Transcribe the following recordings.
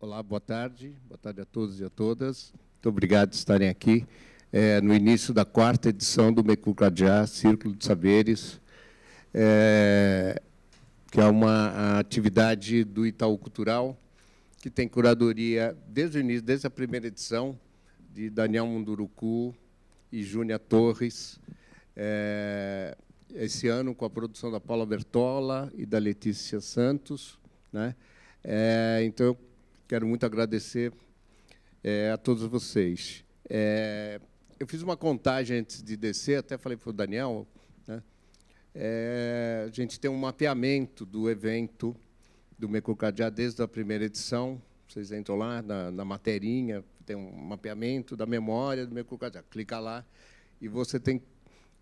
Olá, boa tarde. Boa tarde a todos e a todas. Muito obrigado por estarem aqui é, no início da quarta edição do Mecucadiá, Círculo de Saberes, é, que é uma atividade do Itaú Cultural, que tem curadoria desde o início, desde a primeira edição, de Daniel Munduruku e Júnia Torres. É, esse ano, com a produção da Paula Bertola e da Letícia Santos. Né? É, então, eu Quero muito agradecer é, a todos vocês. É, eu fiz uma contagem antes de descer, até falei para o Daniel. Né? É, a gente tem um mapeamento do evento do Mecocadia desde a primeira edição. Vocês entram lá na, na materinha, tem um mapeamento da memória do Mecocadia. Clica lá e você tem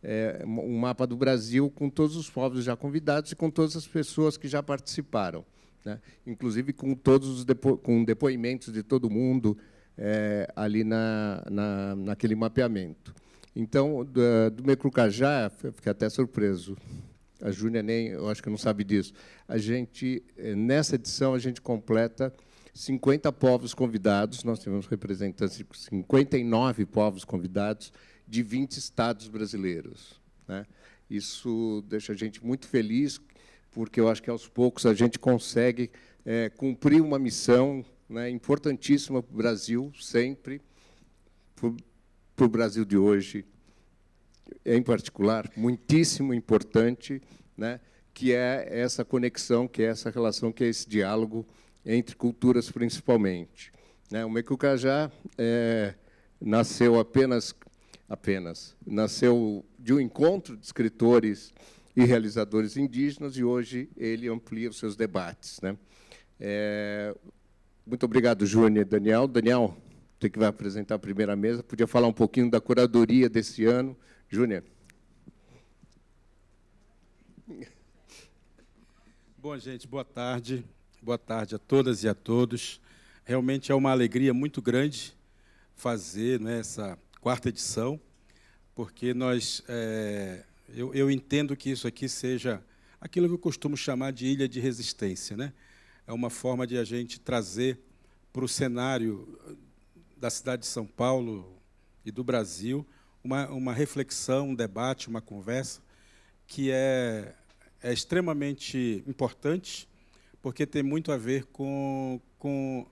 é, um mapa do Brasil com todos os povos já convidados e com todas as pessoas que já participaram né? inclusive com todos os depo com depoimentos de todo mundo é, ali na, na, naquele mapeamento. Então, do, eh, do Mecrucajá, fiquei até surpreso, a Júlia nem, eu acho que não sabe disso, a gente, eh, nessa edição, a gente completa 50 povos convidados, nós tivemos representantes de 59 povos convidados de 20 estados brasileiros. Né? Isso deixa a gente muito feliz porque eu acho que aos poucos a gente consegue é, cumprir uma missão né, importantíssima para o Brasil, sempre, para o Brasil de hoje, em particular, muitíssimo importante, né, que é essa conexão, que é essa relação, que é esse diálogo entre culturas, principalmente. Né, o Mekukajá é, nasceu apenas, apenas, nasceu de um encontro de escritores e realizadores indígenas, e hoje ele amplia os seus debates. Né? É, muito obrigado, Júnior e Daniel. Daniel, você que vai apresentar a primeira mesa, podia falar um pouquinho da curadoria desse ano. Júnior. Bom, gente, boa tarde. Boa tarde a todas e a todos. Realmente é uma alegria muito grande fazer né, essa quarta edição, porque nós é, eu, eu entendo que isso aqui seja aquilo que eu costumo chamar de ilha de resistência. Né? É uma forma de a gente trazer para o cenário eh, da cidade de São Paulo e do Brasil uma, uma reflexão, um debate, uma conversa que é, é extremamente importante, porque tem muito a ver com, com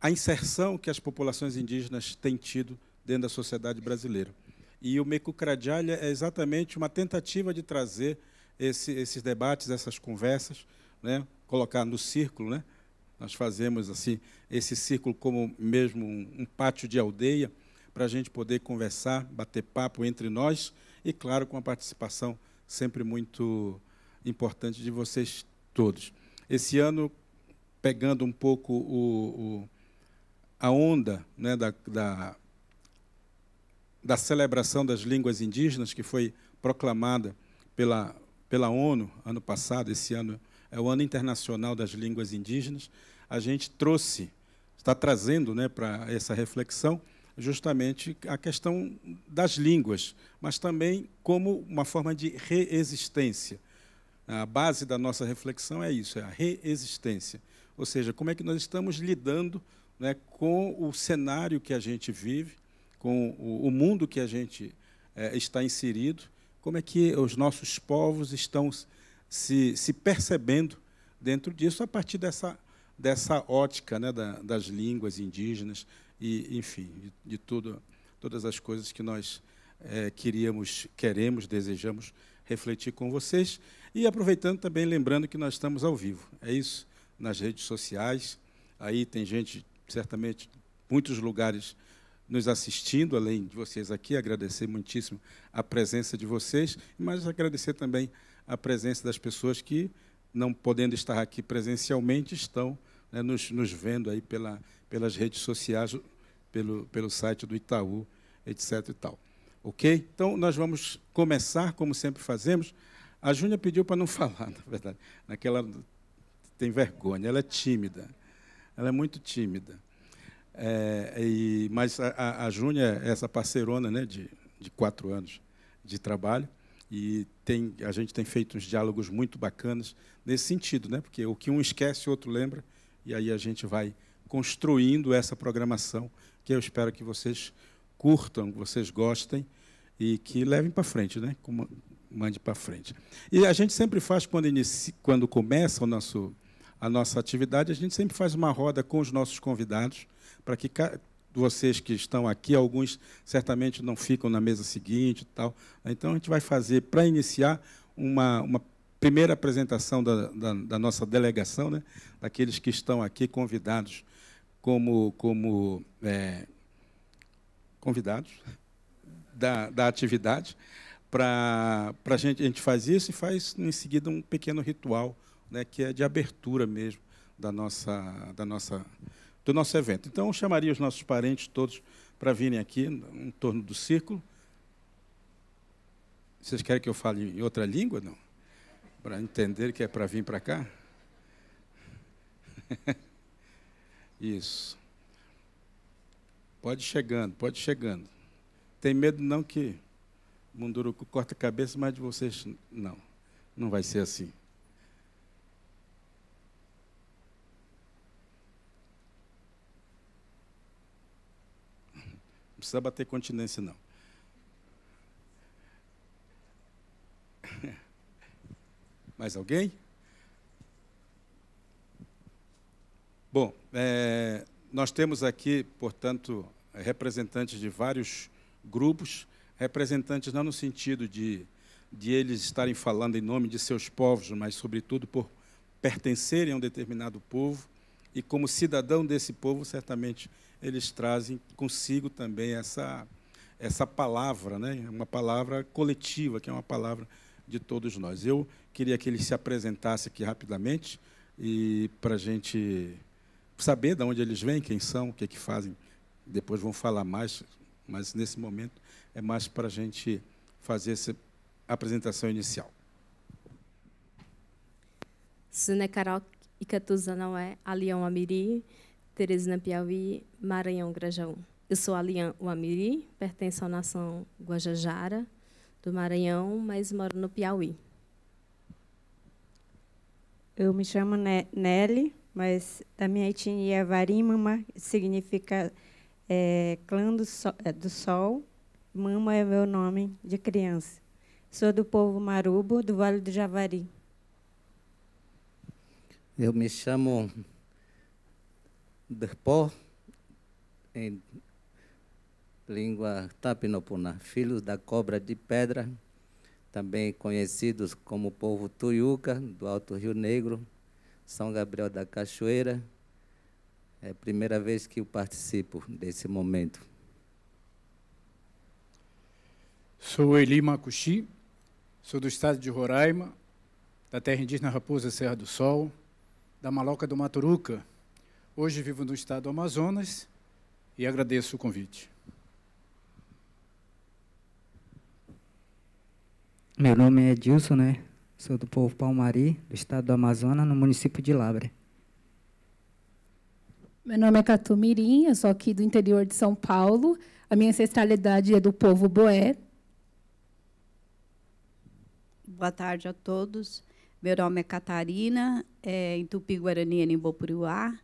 a inserção que as populações indígenas têm tido dentro da sociedade brasileira. E o Mekukrajalha é exatamente uma tentativa de trazer esse, esses debates, essas conversas, né? colocar no círculo. Né? Nós fazemos assim esse círculo como mesmo um pátio de aldeia, para a gente poder conversar, bater papo entre nós e, claro, com a participação sempre muito importante de vocês todos. Esse ano, pegando um pouco o, o, a onda né, da, da, da celebração das línguas indígenas, que foi proclamada pela, pela ONU ano passado, esse ano é o Ano Internacional das Línguas Indígenas, a gente trouxe, está trazendo né, para essa reflexão justamente a questão das línguas, mas também como uma forma de reexistência. A base da nossa reflexão é isso, é a reexistência. Ou seja, como é que nós estamos lidando né, com o cenário que a gente vive, com o, o mundo que a gente é, está inserido, como é que os nossos povos estão se, se percebendo dentro disso a partir dessa, dessa ótica né, da, das línguas indígenas e, enfim, de, de tudo, todas as coisas que nós é, queríamos, queremos, desejamos refletir com vocês. E aproveitando também, lembrando que nós estamos ao vivo. É isso, nas redes sociais. Aí tem gente, certamente, muitos lugares nos assistindo, além de vocês aqui, agradecer muitíssimo a presença de vocês, mas agradecer também a presença das pessoas que, não podendo estar aqui presencialmente, estão né, nos, nos, vendo aí pela, pelas redes sociais, pelo, pelo site do Itaú, etc. E tal. Ok? Então, nós vamos começar, como sempre fazemos. A Júnia pediu para não falar, na verdade. Naquela tem vergonha, ela é tímida. Ela é muito tímida. É, e, mas a, a Júnia é essa parceirona né, de, de quatro anos de trabalho e tem, a gente tem feito uns diálogos muito bacanas nesse sentido, né, porque o que um esquece, o outro lembra, e aí a gente vai construindo essa programação que eu espero que vocês curtam, que vocês gostem e que levem para frente, né, mande para frente. E a gente sempre faz, quando, inicia, quando começa o nosso a nossa atividade, a gente sempre faz uma roda com os nossos convidados, para que vocês que estão aqui, alguns certamente não ficam na mesa seguinte tal. Então, a gente vai fazer, para iniciar, uma, uma primeira apresentação da, da, da, nossa delegação, né? daqueles que estão aqui convidados como, como é, convidados da, da atividade. Para a gente, a gente faz isso e faz, em seguida, um pequeno ritual né, que é de abertura mesmo da nossa, da nossa, do nosso evento. Então, eu chamaria os nossos parentes todos para virem aqui, em torno do círculo. Vocês querem que eu fale em outra língua, não? Para entender que é para vir para cá? Isso. Pode chegando, pode chegando. Tem medo não que Munduruku corta a cabeça, mas de vocês não. Não vai ser assim. precisa bater continência, não. Mais alguém? Bom, é, nós temos aqui, portanto, representantes de vários grupos, representantes não no sentido de, de eles estarem falando em nome de seus povos, mas, sobretudo, por pertencerem a um determinado povo e, como cidadão desse povo, certamente eles trazem consigo também essa, essa palavra, né? uma palavra coletiva, que é uma palavra de todos nós. Eu queria que ele se apresentasse aqui rapidamente e para a gente saber de onde eles vêm, quem são, o que, é que fazem. Depois vão falar mais, mas nesse momento é mais para a gente fazer essa apresentação inicial. Sune Carol é Alião Amiri, Teresina Piauí, Maranhão, Grajaú. Eu sou Alian Uamiri, pertenço à nação Guajajara, do Maranhão, mas moro no Piauí. Eu me chamo Nelly, mas da minha etnia é Varimama, significa é, clã do sol, é, do sol. Mama é meu nome de criança. Sou do povo Marubo, do Vale do Javari. Eu me chamo Derpó, em língua tapinopuna, filhos da cobra de pedra, também conhecidos como povo Tuiuca, do Alto Rio Negro, São Gabriel da Cachoeira. É a primeira vez que eu participo desse momento. Sou Eli Macuxi, sou do estado de Roraima, da terra indígena Raposa Serra do Sol, da Maloca do Maturuca, Hoje vivo no estado do Amazonas e agradeço o convite. Meu nome é Edilson, né? Sou do povo Palmari, do estado do Amazonas, no município de Labre. Meu nome é Catu Mirim, eu sou aqui do interior de São Paulo. A minha ancestralidade é do povo Boé. Boa tarde a todos. Meu nome é Catarina, é, em Tupi-Guarani, em Bopuruá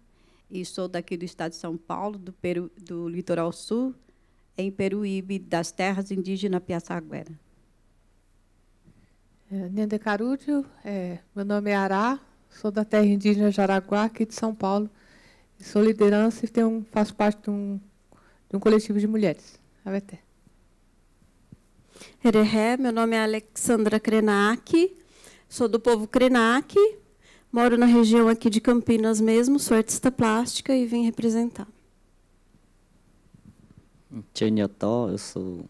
e sou daqui do estado de São Paulo, do, Peru, do litoral sul, em Peruíbe, das terras indígenas Piaçaguera. É, Nenda Carúdio, é, meu nome é Ará, sou da terra indígena Jaraguá, aqui de São Paulo. Sou liderança e tenho, faço parte de um, de um coletivo de mulheres, a VT. meu nome é Alexandra Krenak, sou do povo Krenak, Moro na região aqui de Campinas mesmo, sou artista plástica e vim representar. Tcheniotó, eu sou.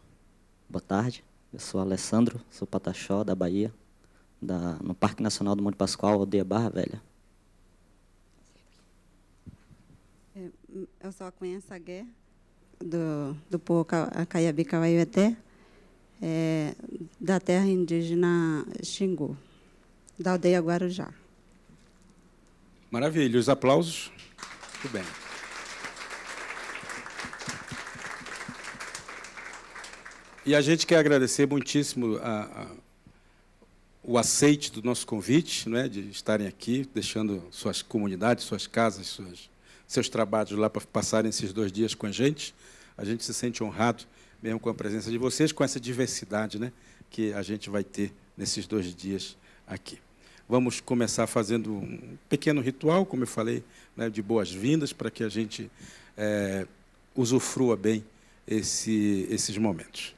Boa tarde, eu sou Alessandro, sou Pataxó, da Bahia, da... no Parque Nacional do Monte Pascoal, aldeia Barra Velha. É, eu sou a Cunha Sagué, do, do povo Acaiabi Cavaiueté, é, da terra indígena Xingu, da aldeia Guarujá. Maravilha, os aplausos. Muito bem. E a gente quer agradecer muitíssimo a, a, o aceite do nosso convite, é? de estarem aqui, deixando suas comunidades, suas casas, suas, seus trabalhos lá para passarem esses dois dias com a gente. A gente se sente honrado mesmo com a presença de vocês, com essa diversidade né, que a gente vai ter nesses dois dias aqui. Vamos começar fazendo um pequeno ritual, como eu falei, né, de boas-vindas, para que a gente é, usufrua bem esse, esses momentos.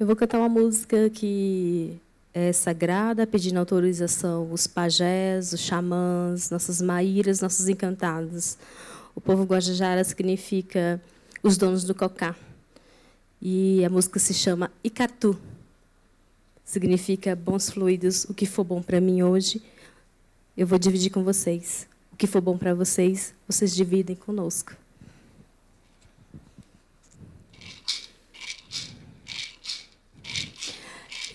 Eu vou cantar uma música que é sagrada, pedindo autorização os pajés, os xamãs, nossas maíras, nossos encantados. O povo guajajara significa os donos do cocá. E a música se chama Icatu significa bons fluidos, o que for bom para mim hoje, eu vou dividir com vocês. O que for bom para vocês, vocês dividem conosco.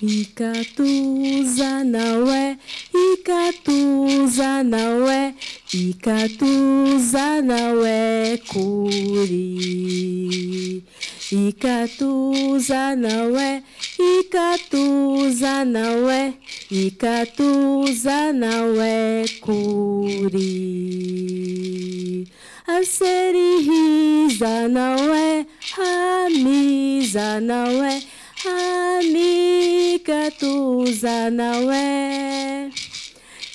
Icatuza não é, Icatuza não é, Icatuza não é curi. Icatuza não é, Icatuza não é, Icatuza não é curi. Aceririza não é, misa não é, Amicatuza não é.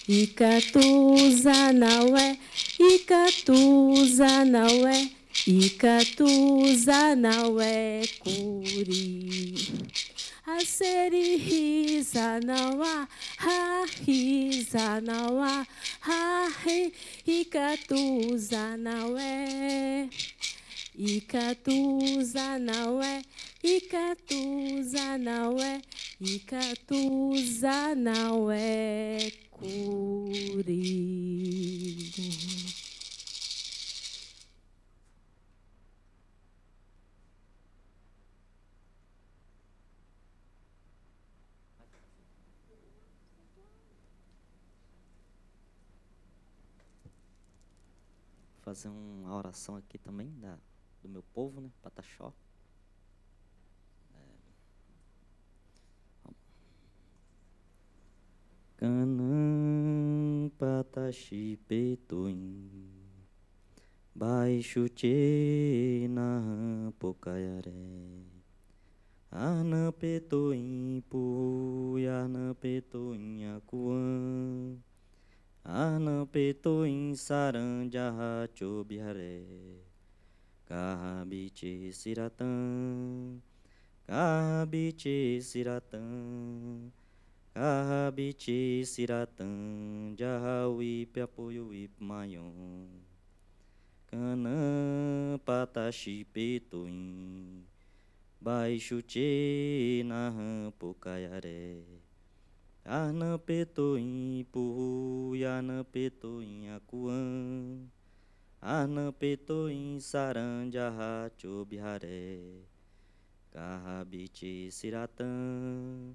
Icatuza não é, Icatuza não é. Ikatuza curi, a seri hiza nawa ha hiza nawa ha he Ikatuza nawe Ikatuza nawe Ikatuza nawe Ikatuza nawe kuri fazer uma oração aqui também da, do meu povo, né? Pataxó. É. Canã pataxi petoim Baixo tche na pocaiaré Arna petoim pu Arna petoim acuam Arnampetuim saranja racho bihare Carrabite siratã Carrabite siratã Carrabite siratã Jahawipe apoio kanam Canã peto petuim Baixo te na rampo caiaré Arnan Petoim, Purui, Arnan Petoim, Acuã. Arnan Petoim, Saranja, Racho, Biharé. Carrabite, Siratã.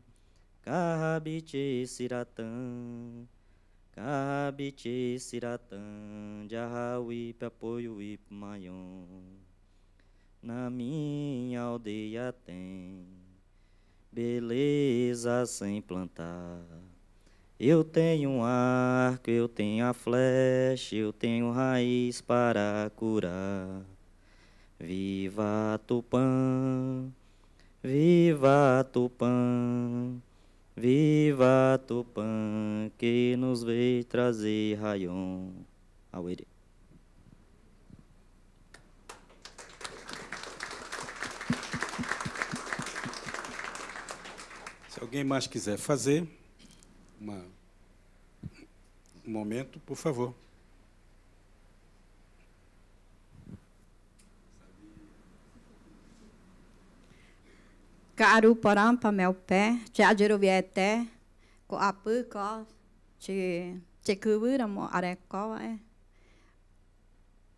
Carrabite, Siratã. Carrabite, Siratã. Jarrauí, Papoiuí, Maion. Na minha aldeia tem beleza sem plantar. Eu tenho um arco, eu tenho a flecha, eu tenho raiz para curar. Viva Tupã, viva Tupã, viva Tupã, que nos veio trazer Rayon. Auerê. Se alguém mais quiser fazer, uma, um momento, por favor. Caru porampa meu pé, te adjerovieté, coapu, co, te te cubura mo arecó é.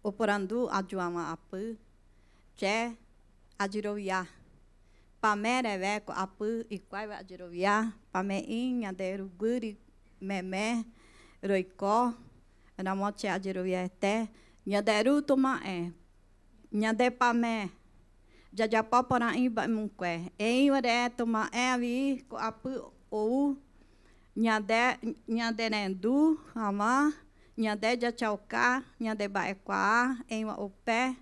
O porandu adjuama apu, te adjeroviar. Pamereveco, Apu, Iquaiadiroviá, Pameinha, Deruguri, Memé, Roicó, Anamoteadiroviaté, Nhaderutumaé, Nhadepamé, Jajapoparaíba Munqué, Vi, Avico, Apu, Ou, Nhaderendu, Amá, Nhadé Jachalcá, em o pé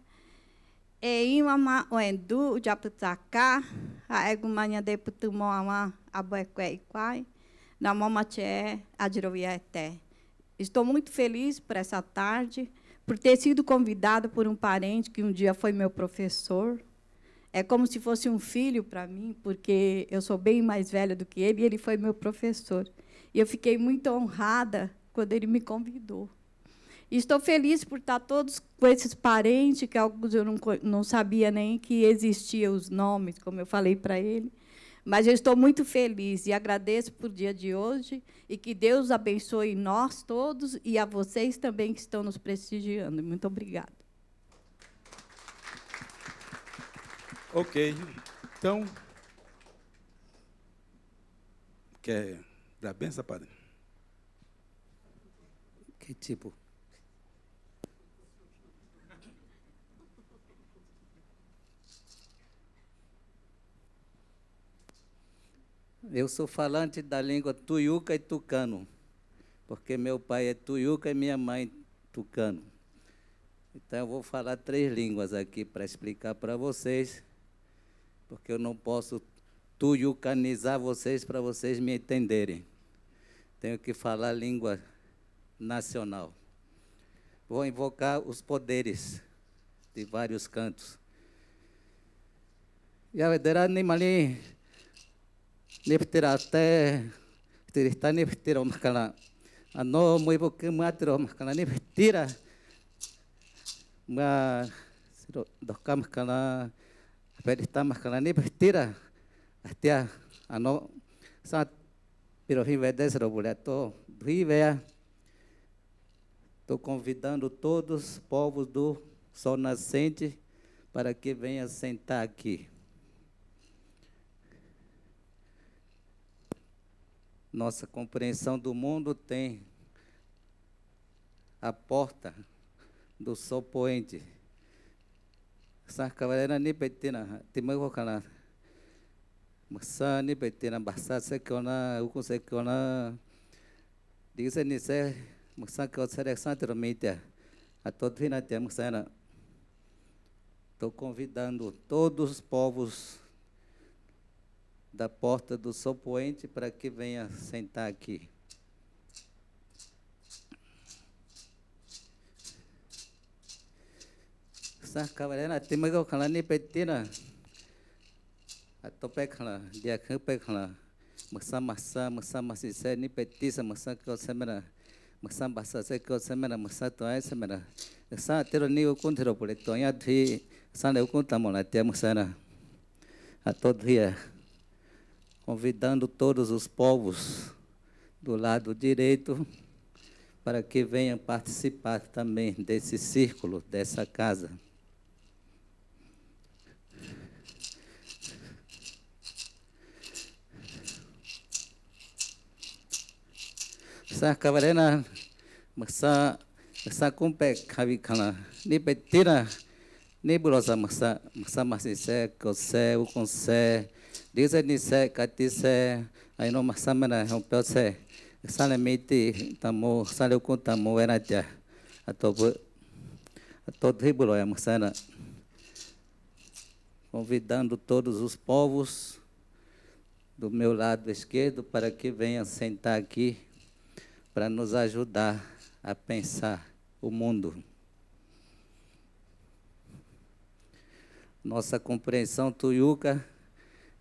e imama oendu japutaka aegumanya mo ama abueque quai na momache adiroviete. Estou muito feliz por essa tarde, por ter sido convidada por um parente que um dia foi meu professor. É como se fosse um filho para mim, porque eu sou bem mais velha do que ele e ele foi meu professor. E eu fiquei muito honrada quando ele me convidou estou feliz por estar todos com esses parentes, que alguns eu não, não sabia nem que existiam os nomes, como eu falei para ele. Mas eu estou muito feliz e agradeço por dia de hoje e que Deus abençoe nós todos e a vocês também que estão nos prestigiando. Muito obrigada. Ok. Então, quer dar benção, padre? Que tipo? Eu sou falante da língua tuiuca e tucano, porque meu pai é tuiuca e minha mãe tucano. Então eu vou falar três línguas aqui para explicar para vocês, porque eu não posso tuiucanizar vocês para vocês me entenderem. Tenho que falar língua nacional. Vou invocar os poderes de vários cantos. Yavedera Nimali neftera até terista neftera makala ano moibo que matro makala neftera ma dos camas cana perista makala neftera até ano sa pero vim vedes robuleto rivea Estou convidando todos os povos do Sol Nascente para que venham sentar aqui. nossa compreensão do mundo tem a porta do sol poente. Sarkavalera nipetina, timango kana. nipetina que A todo Estou convidando todos os povos da porta do sopoente Poente para que venha sentar aqui. cavalera tem que falar nem petina a topecla dia que pecla massa massa massa massa se nem petisa massa que você mera massa basa se que você mera massa tu é se tero o contro por então já thi essa nem o contamona tem a todo dia convidando todos os povos do lado direito para que venham participar também desse círculo, dessa casa. Sacavarena, masa masa kumpek kavi kana ni petira ni bulosa masa masa masih kose u konse Disa nise katise aino masamana rompeu se salemite tamu saleuku tamu eraja atobu atotribulo é musana convidando todos os povos do meu lado esquerdo para que venham sentar aqui para nos ajudar a pensar o mundo. Nossa compreensão Tuyuca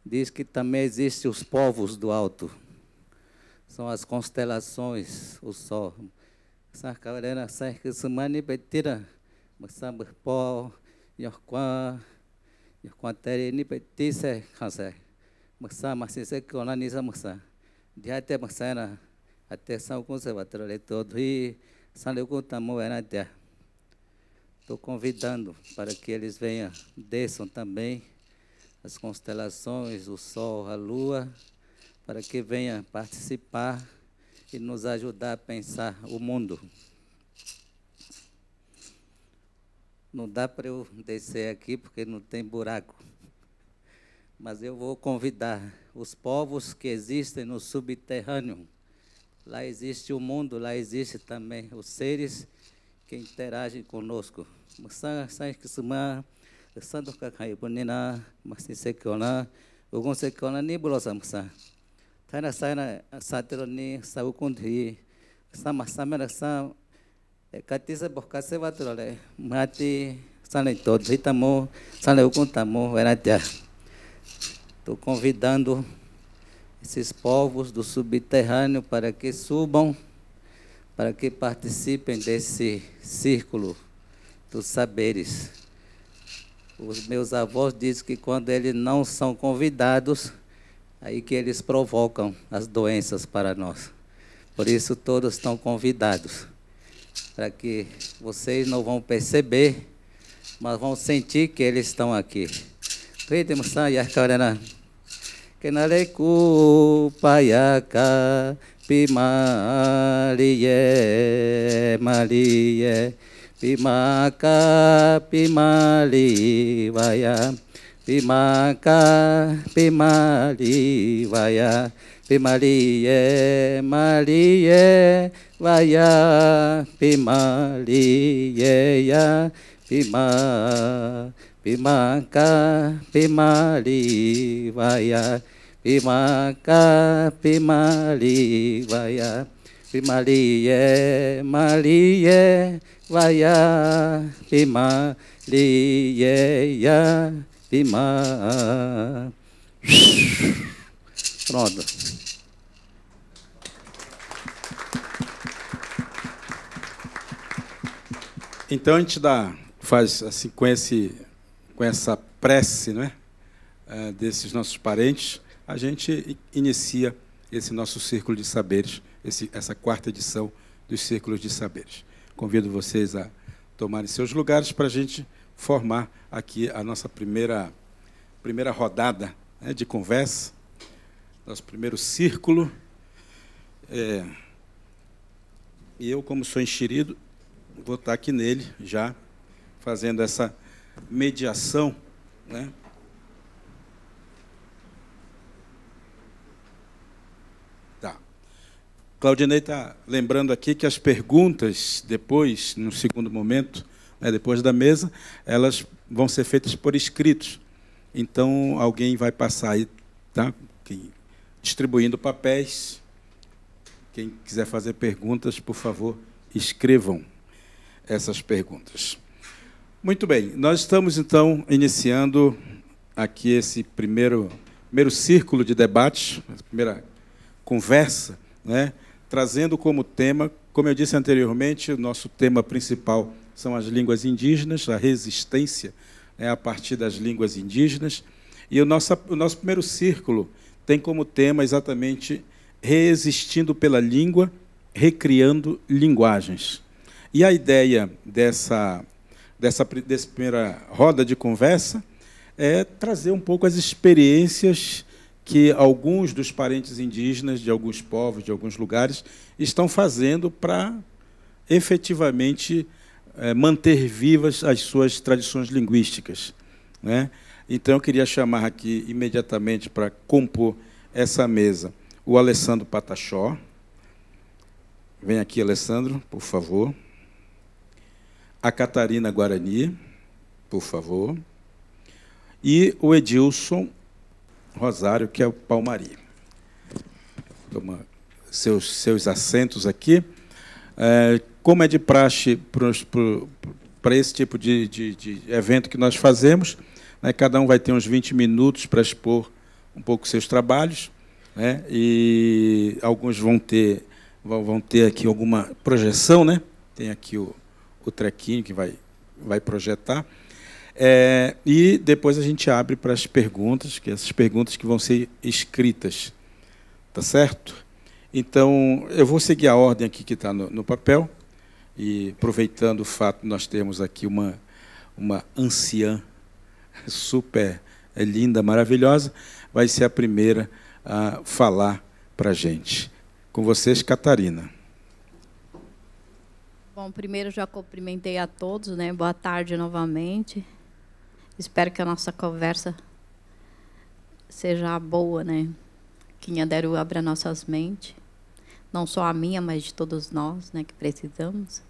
diz que também existem os povos do alto. São as constelações, o sol. Sarkarena, Sarkisumani, Betira, Moçambipó, Yorquã, Yorquantereni, Betisse, Hanser. Moçã, Marcisse, Conanisa, Moçã. Diate, Moçana, até São Conservatório Letodri, São Leocutamu, Enadia. Estou convidando para que eles venham, desçam também as constelações, o Sol, a Lua, para que venha participar e nos ajudar a pensar o mundo. Não dá para eu descer aqui porque não tem buraco. Mas eu vou convidar os povos que existem no subterrâneo. Lá existe o mundo, lá existe também os seres que interagem conosco. Moçã, Sanskisumã, santo ka khai pon ni na ma si se ko na u gon se ko na ni bulo sam sa ta na sa na sa te lo ni sa u kun thi sa ma sa me na sa ka ti se bo ka se va le ma ti sa to ta mo sa le u kun ta mo Estou convidando esses povos do subterrâneo para que subam, para que participem desse círculo dos saberes. Os meus avós dizem que quando eles não são convidados, aí que eles provocam as doenças para nós. Por isso todos estão convidados, para que vocês não vão perceber, mas vão sentir que eles estão aqui. Kenaleku payaka pimalie malie Pimaka pimali vaya Pimaka pimali vaya Pimaliye maliye vaya Pimaliye ya Pima Pimaka pimali vaya Pimaka pimali vaya Pimalié, malié, vaiá, pimalié, ya, ma. Pronto. Então a gente dá, faz assim com, esse, com essa prece né, eh, desses nossos parentes, a gente inicia esse nosso círculo de saberes esse, essa quarta edição dos Círculos de Saberes. Convido vocês a tomarem seus lugares para a gente formar aqui a nossa primeira, primeira rodada né, de conversa, nosso primeiro círculo. É, e eu, como sou enxerido, vou estar aqui nele já, fazendo essa mediação, né? Claudinei está lembrando aqui que as perguntas, depois, no segundo momento, né, depois da mesa, elas vão ser feitas por escritos. Então, alguém vai passar aí, tá? Quem, distribuindo papéis. Quem quiser fazer perguntas, por favor, escrevam essas perguntas. Muito bem, nós estamos então iniciando aqui esse primeiro, primeiro círculo de debate, a primeira conversa, né? trazendo como tema, como eu disse anteriormente, o nosso tema principal são as línguas indígenas, a resistência é a partir das línguas indígenas. E o nosso, o nosso primeiro círculo tem como tema exatamente Resistindo pela Língua, Recriando Linguagens. E a ideia dessa, dessa, dessa primeira roda de conversa é trazer um pouco as experiências que alguns dos parentes indígenas de alguns povos, de alguns lugares, estão fazendo para efetivamente eh, manter vivas as suas tradições linguísticas. Né? Então, eu queria chamar aqui imediatamente para compor essa mesa o Alessandro Patachó. Vem aqui, Alessandro, por favor. A Catarina Guarani, por favor. E o Edilson Rosário, que é o Palmari. Toma seus, seus assentos aqui. É, como é de praxe para esse tipo de, de, de, evento que nós fazemos, né, cada um vai ter uns 20 minutos para expor um pouco seus trabalhos, né, e alguns vão ter, vão ter aqui alguma projeção, né? tem aqui o, o trequinho que vai, vai projetar. É, e depois a gente abre para as perguntas, que essas perguntas que vão ser escritas. Tá certo? Então, eu vou seguir a ordem aqui que está no, no, papel, e aproveitando o fato de nós termos aqui uma, uma anciã super é linda, maravilhosa, vai ser a primeira a falar para a gente. Com vocês, Catarina. Bom, primeiro já cumprimentei a todos, né? Boa tarde novamente. Espero que a nossa conversa seja boa, né? Que Nhanderu abra nossas mentes, não só a minha, mas de todos nós, né, que precisamos.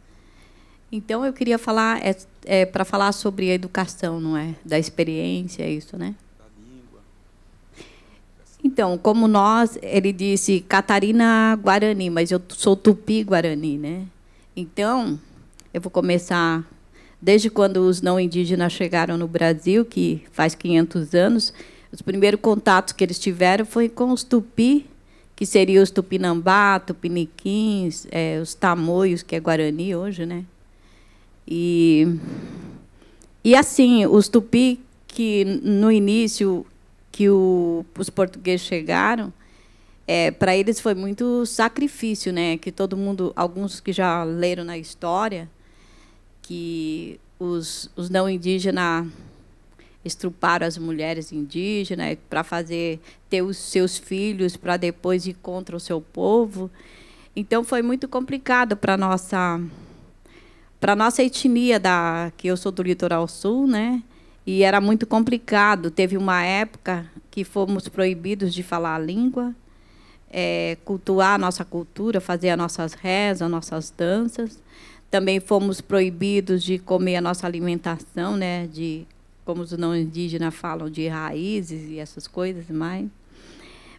Então eu queria falar é, é para falar sobre a educação, não é? Da experiência, é isso, né? Então, como nós, ele disse Catarina Guarani, mas eu sou Tupi Guarani, né? Então, eu vou começar desde quando os não indígenas chegaram no Brasil, que faz 500 anos, os primeiros contatos que eles tiveram foi com os tupi, que seriam os tupinambá, tupiniquins, é, os tamoios, que é Guarani hoje, né? E, e assim, os tupi que no início que o, os portugueses chegaram, é, para eles foi muito sacrifício, né? Que todo mundo, alguns que já leram na história, que os, os não indígenas estruparam as mulheres indígenas para fazer ter os seus filhos para depois ir contra o seu povo. Então foi muito complicado para nossa para nossa etnia da que eu sou do litoral sul, né? E era muito complicado. Teve uma época que fomos proibidos de falar a língua, é, cultuar a nossa cultura, fazer as nossas rezas, as nossas danças também fomos proibidos de comer a nossa alimentação, né? De, como os não indígenas falam, de raízes e essas coisas mais.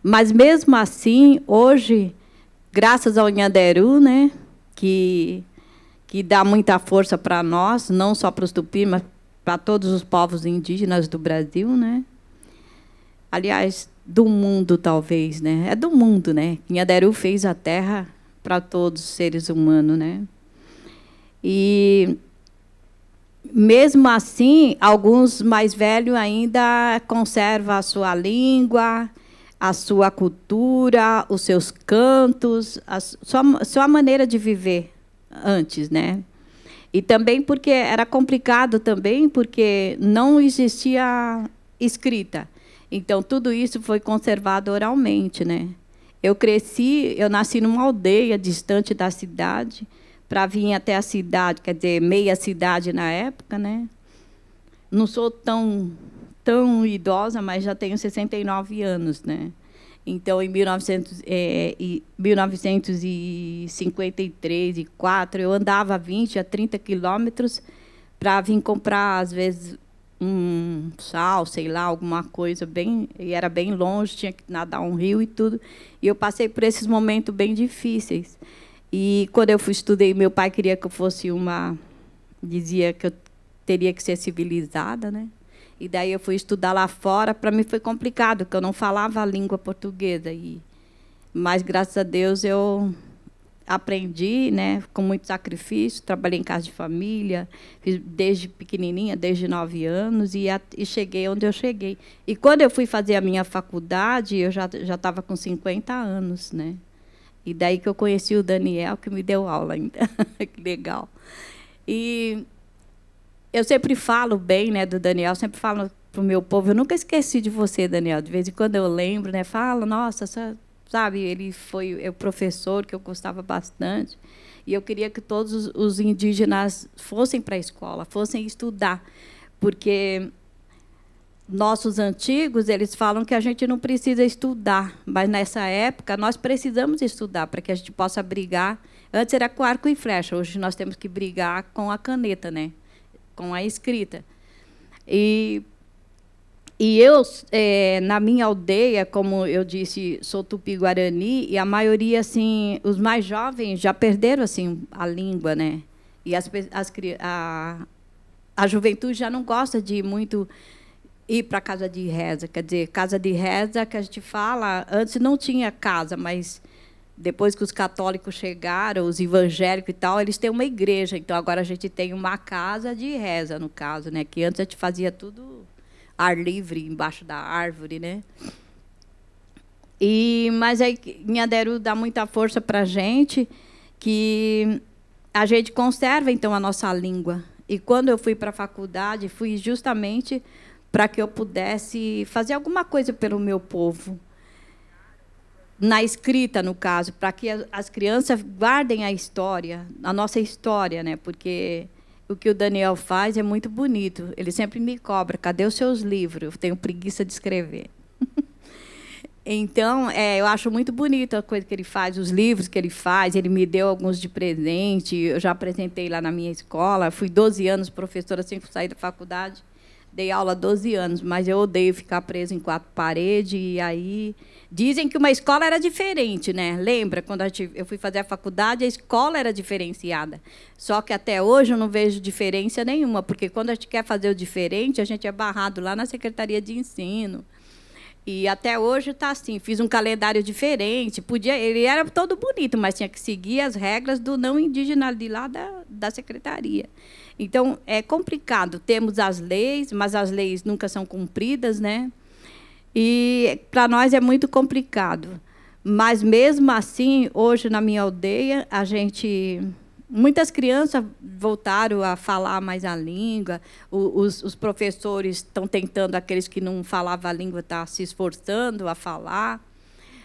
Mas mesmo assim, hoje, graças ao Nhanderu, né? Que, que dá muita força para nós, não só para os tupi, mas para todos os povos indígenas do Brasil, né? Aliás, do mundo, talvez, né? É do mundo, né? Nhanderu fez a terra para todos os seres humanos, né? E mesmo assim, alguns mais velhos ainda conservam a sua língua, a sua cultura, os seus cantos, a sua, sua maneira de viver antes, né? E também porque era complicado também, porque não existia escrita. Então, tudo isso foi conservado oralmente, né? Eu cresci, eu nasci numa aldeia distante da cidade, para vir até a cidade, quer dizer, meia cidade na época, né? Não sou tão tão idosa, mas já tenho 69 anos, né? Então, em 1900, é, 1953 e 4, eu andava 20 a 30 quilômetros para vir comprar, às vezes, um sal, sei lá, alguma coisa bem. E era bem longe, tinha que nadar um rio e tudo. E eu passei por esses momentos bem difíceis. E quando eu fui estudei, meu pai queria que eu fosse uma dizia que eu teria que ser civilizada, né? E daí eu fui estudar lá fora, para mim foi complicado, porque eu não falava a língua portuguesa e mas graças a Deus eu aprendi, né, com muito sacrifício, trabalhei em casa de família, desde pequenininha, desde nove anos, e, a, e, cheguei onde eu cheguei. E quando eu fui fazer a minha faculdade, eu já estava com 50 anos, né? E daí que eu conheci o Daniel, que me deu aula ainda. que legal. E eu sempre falo bem né, do Daniel, sempre falo para o meu povo, eu nunca esqueci de você, Daniel. De vez em quando eu lembro, né? Falo, nossa, sabe, ele foi é o professor que eu gostava bastante. E eu queria que todos os indígenas fossem para a escola, fossem estudar, porque nossos antigos, eles falam que a gente não precisa estudar, mas nessa época nós precisamos estudar para que a gente possa brigar. Antes era com arco e flecha, hoje nós temos que brigar com a caneta, né? com a escrita. E, e eu, é, na minha aldeia, como eu disse, sou tupi-guarani, e a maioria, assim, os mais jovens já perderam assim, a língua, né? E as, as, a, a juventude já não gosta de muito ir para casa de reza. Quer dizer, casa de reza que a gente fala, antes não tinha casa, mas depois que os católicos chegaram, os evangélicos e tal, eles têm uma igreja. Então agora a gente tem uma casa de reza, no caso, né? Que antes a gente fazia tudo ar livre embaixo da árvore, né? E mas aí Nhaderu dá muita força para gente que a gente conserva então a nossa língua. E quando eu fui para a faculdade, fui justamente para que eu pudesse fazer alguma coisa pelo meu povo. Na escrita, no caso, para que as crianças guardem a história, a nossa história, né? Porque o que o Daniel faz é muito bonito. Ele sempre me cobra: cadê os seus livros? Eu tenho preguiça de escrever. Então, é, eu acho muito bonito a coisa que ele faz, os livros que ele faz. Ele me deu alguns de presente. Eu já apresentei lá na minha escola. Fui 12 anos professora sem sair da faculdade. Dei aula há 12 anos, mas eu odeio ficar preso em quatro paredes. E aí. Dizem que uma escola era diferente, né? Lembra quando eu fui fazer a faculdade, a escola era diferenciada. Só que até hoje eu não vejo diferença nenhuma, porque quando a gente quer fazer o diferente, a gente é barrado lá na Secretaria de Ensino. E até hoje está assim, fiz um calendário diferente, podia, ele era todo bonito, mas tinha que seguir as regras do não indígena de lá da, da secretaria. Então, é complicado. Temos as leis, mas as leis nunca são cumpridas, né? E para nós é muito complicado. Mas mesmo assim, hoje na minha aldeia, a gente muitas crianças voltaram a falar mais a língua, os, os professores estão tentando, aqueles que não falavam a língua estão tá se esforçando a falar.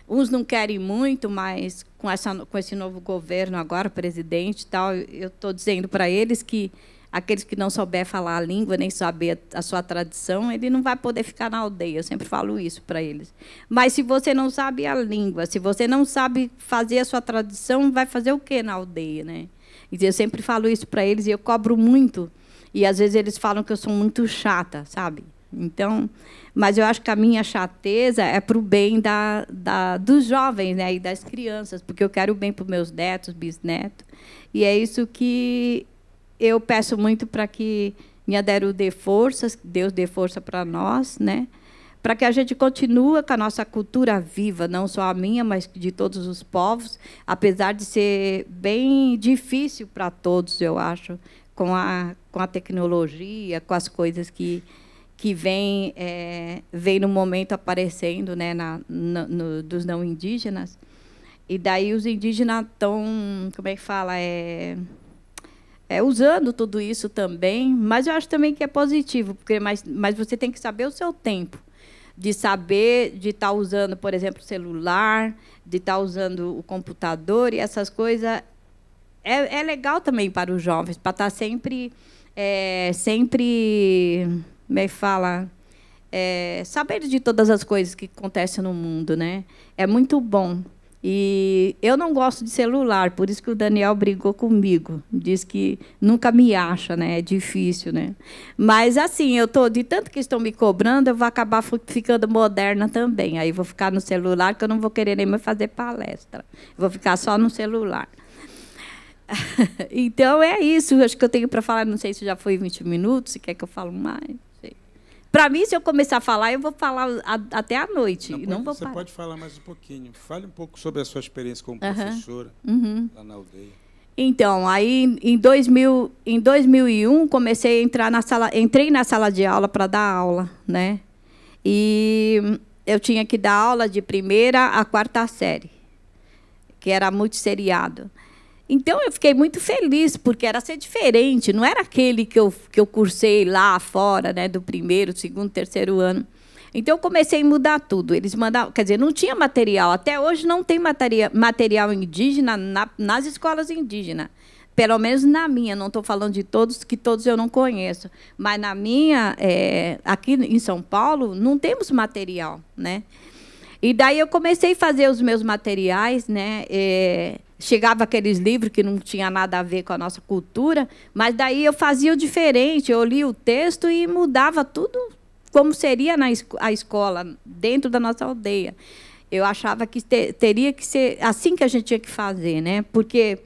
Uns não querem muito, mas com, essa, com esse novo governo agora, presidente e tal, eu estou dizendo para eles que aqueles que não souber falar a língua, nem saber a sua tradição, ele não vai poder ficar na aldeia. Eu sempre falo isso para eles. Mas se você não sabe a língua, se você não sabe fazer a sua tradição, vai fazer o quê na aldeia, né? E eu sempre falo isso para eles e eu cobro muito. E às vezes eles falam que eu sou muito chata, sabe? Então, mas eu acho que a minha chateza é para o bem da, da, dos jovens né, e das crianças, porque eu quero o bem para os meus netos, bisnetos. E é isso que eu peço muito para que me Deru dê forças, Deus dê força para nós, né? para que a gente continue com a nossa cultura viva, não só a minha, mas de todos os povos, apesar de ser bem difícil para todos, eu acho, com a, com a tecnologia, com as coisas que, que vem, é, vem no momento aparecendo né, na, na no, dos não indígenas. E daí os indígenas estão, como é que fala? É, é, usando tudo isso também, mas eu acho também que é positivo, porque mas, mas você tem que saber o seu tempo de saber de estar tá usando, por exemplo, celular, de estar tá usando o computador e essas coisas é, é legal também para os jovens, para estar tá sempre, é, sempre, me é fala, é, saber de todas as coisas que acontecem no mundo, né? É muito bom. E eu não gosto de celular, por isso que o Daniel brigou comigo. Diz que nunca me acha, né? É difícil, né? Mas assim, eu tô de tanto que estão me cobrando, eu vou acabar ficando moderna também. Aí vou ficar no celular, que eu não vou querer nem mais fazer palestra. Vou ficar só no celular. então é isso, acho que eu tenho para falar, não sei se já foi 20 minutos, se quer que eu falo mais. Para mim, se eu começar a falar, eu vou falar a, até a noite. Não, não pode, vou você parar. pode falar mais um pouquinho. Fale um pouco sobre a sua experiência como uhum. professora uhum. lá na aldeia. Então, aí em, 2000, em 2001 comecei a entrar na sala, entrei na sala de aula para dar aula, né? E eu tinha que dar aula de primeira a quarta série, que era multisseriado. seriado. Então eu fiquei muito feliz, porque era ser diferente, não era aquele que eu, que eu cursei lá fora, né, do primeiro, segundo, terceiro ano. Então eu comecei a mudar tudo. Eles mandavam, quer dizer, não tinha material. Até hoje não tem materia, material indígena na, nas escolas indígenas. Pelo menos na minha, não estou falando de todos, que todos eu não conheço. Mas na minha, é, aqui em São Paulo, não temos material. Né? E daí eu comecei a fazer os meus materiais, né? É, chegava aqueles livros que não tinha nada a ver com a nossa cultura, mas daí eu fazia o diferente, eu lia o texto e mudava tudo como seria na es a escola, dentro da nossa aldeia. Eu achava que te teria que ser assim que a gente tinha que fazer, né? Porque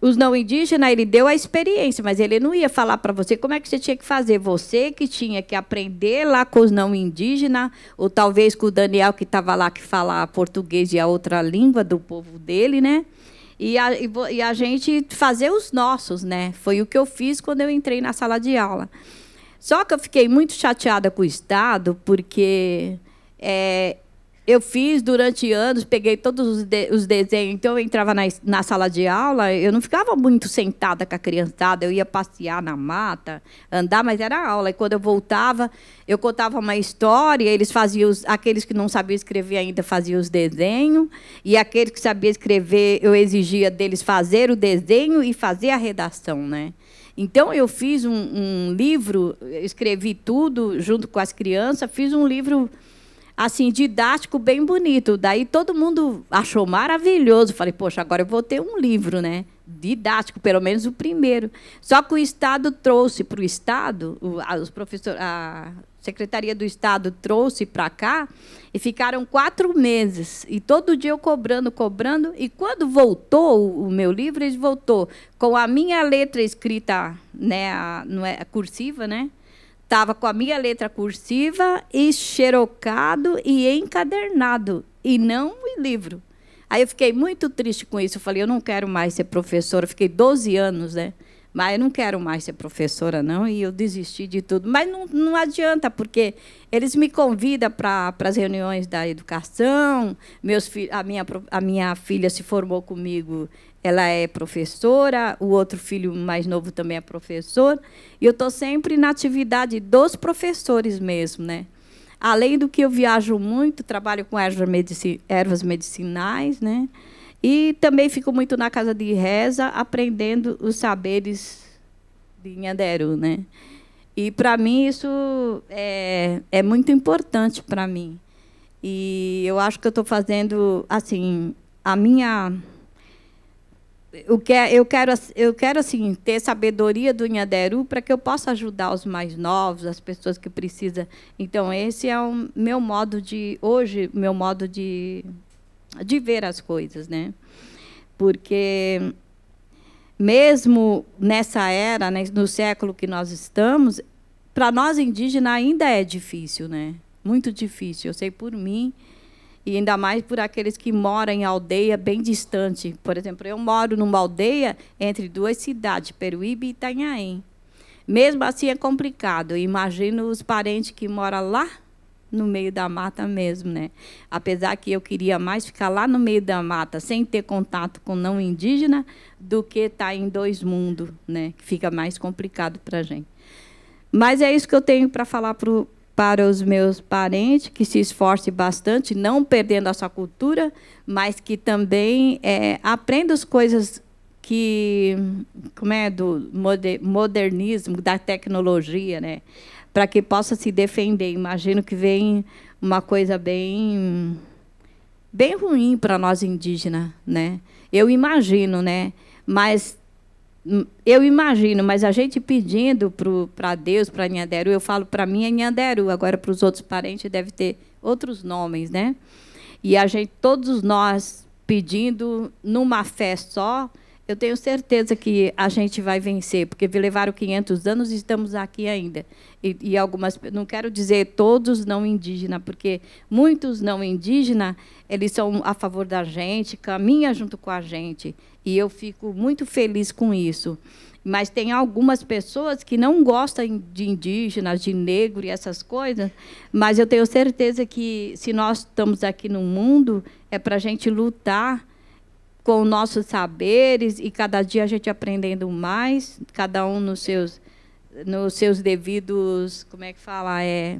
os não indígenas, ele deu a experiência, mas ele não ia falar para você como é que você tinha que fazer. Você que tinha que aprender lá com os não indígenas, ou talvez com o Daniel que estava lá que fala português e a outra língua do povo dele, né? e a, e, a gente fazer os nossos, né? Foi o que eu fiz quando eu entrei na sala de aula. Só que eu fiquei muito chateada com o Estado, porque é, eu fiz durante anos, peguei todos os, de, os desenhos. Então, eu entrava na, na, sala de aula, eu não ficava muito sentada com a criançada, eu ia passear na mata, andar, mas era aula. E quando eu voltava, eu contava uma história, eles faziam, os, aqueles que não sabiam escrever ainda faziam os desenhos, e aqueles que sabiam escrever, eu exigia deles fazer o desenho e fazer a redação, né? Então, eu fiz um, um livro, escrevi tudo junto com as crianças, fiz um livro assim, didático, bem bonito. Daí todo mundo achou maravilhoso. Falei, poxa, agora eu vou ter um livro, né? Didático, pelo menos o primeiro. Só que o Estado trouxe para o Estado, os professores, a Secretaria do Estado trouxe para cá, e ficaram quatro meses. E todo dia eu cobrando, cobrando. E quando voltou o meu livro, ele voltou com a minha letra escrita, né, a, não é, é cursiva, né? Estava com a minha letra cursiva e xerocado e encadernado, e não em livro. Aí eu fiquei muito triste com isso. Eu falei, eu não quero mais ser professora. Eu fiquei 12 anos, né? Mas eu não quero mais ser professora, não. E eu desisti de tudo. Mas não, não adianta, porque eles me convidam para as reuniões da educação. Meus, a, minha, a minha filha se formou comigo ela é professora, o outro filho mais novo também é professor, e eu estou sempre na atividade dos professores mesmo, né? Além do que eu viajo muito, trabalho com ervas, medici ervas medicinais, né? E também fico muito na casa de reza, aprendendo os saberes de Nhanderu, né? E para mim isso é, é muito importante para mim. E eu acho que eu estou fazendo assim a minha eu quero, eu quero, eu quero assim, ter sabedoria do Nhanderu para que eu possa ajudar os mais novos, as pessoas que precisam. Então, esse é o meu modo de, hoje, meu modo de, de ver as coisas, né? Porque, mesmo nessa era, né, no século que nós estamos, para nós indígenas ainda é difícil, né? Muito difícil. Eu sei por mim e ainda mais por aqueles que moram em aldeia bem distante. Por exemplo, eu moro numa aldeia entre duas cidades, Peruíbe e Itanhaém. Mesmo assim é complicado. imagino os parentes que moram lá no meio da mata mesmo, né? Apesar que eu queria mais ficar lá no meio da mata, sem ter contato com não indígena, do que estar tá em dois mundos, né? Que fica mais complicado para a gente. Mas é isso que eu tenho para falar para para os meus parentes que se esforcem bastante, não perdendo a sua cultura, mas que também é, aprendam as coisas que como é do modernismo, da tecnologia, né? Para que possa se defender. Imagino que vem uma coisa bem bem ruim para nós indígenas, né? Eu imagino, né? Mas Hum, eu imagino, mas a gente pedindo para Deus, para Nhanderu, eu falo para mim é Nhanderu, agora para os outros parentes deve ter outros nomes, né? E a gente, todos nós pedindo numa fé só, eu tenho certeza que a gente vai vencer, porque levaram 500 anos e estamos aqui ainda. E, e algumas, não quero dizer todos não indígenas, porque muitos não indígenas, eles são a favor da gente, caminham junto com a gente. E eu fico muito feliz com isso. Mas tem algumas pessoas que não gostam de indígenas, de negro e essas coisas, mas eu tenho certeza que se nós estamos aqui no mundo, é para a gente lutar com nossos saberes e cada dia a gente aprendendo mais, cada um nos seus, nos seus devidos, como é que fala, é,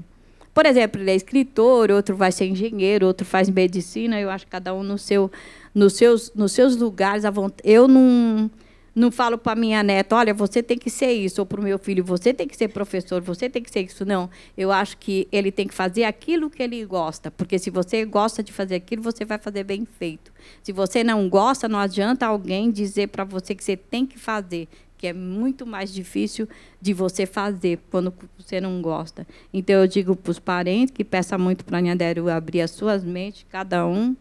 por exemplo, ele é escritor, outro vai ser engenheiro, outro faz medicina, eu acho que cada um no seu, nos seus, nos seus lugares, eu não não falo para minha neta, olha, você tem que ser isso, ou para o meu filho, você tem que ser professor, você tem que ser isso. Não, eu acho que ele tem que fazer aquilo que ele gosta, porque se você gosta de fazer aquilo, você vai fazer bem feito. Se você não gosta, não adianta alguém dizer para você que você tem que fazer, que é muito mais difícil de você fazer quando você não gosta. Então eu digo para os parentes que peça muito para a Nhanderu abrir as suas mentes, cada um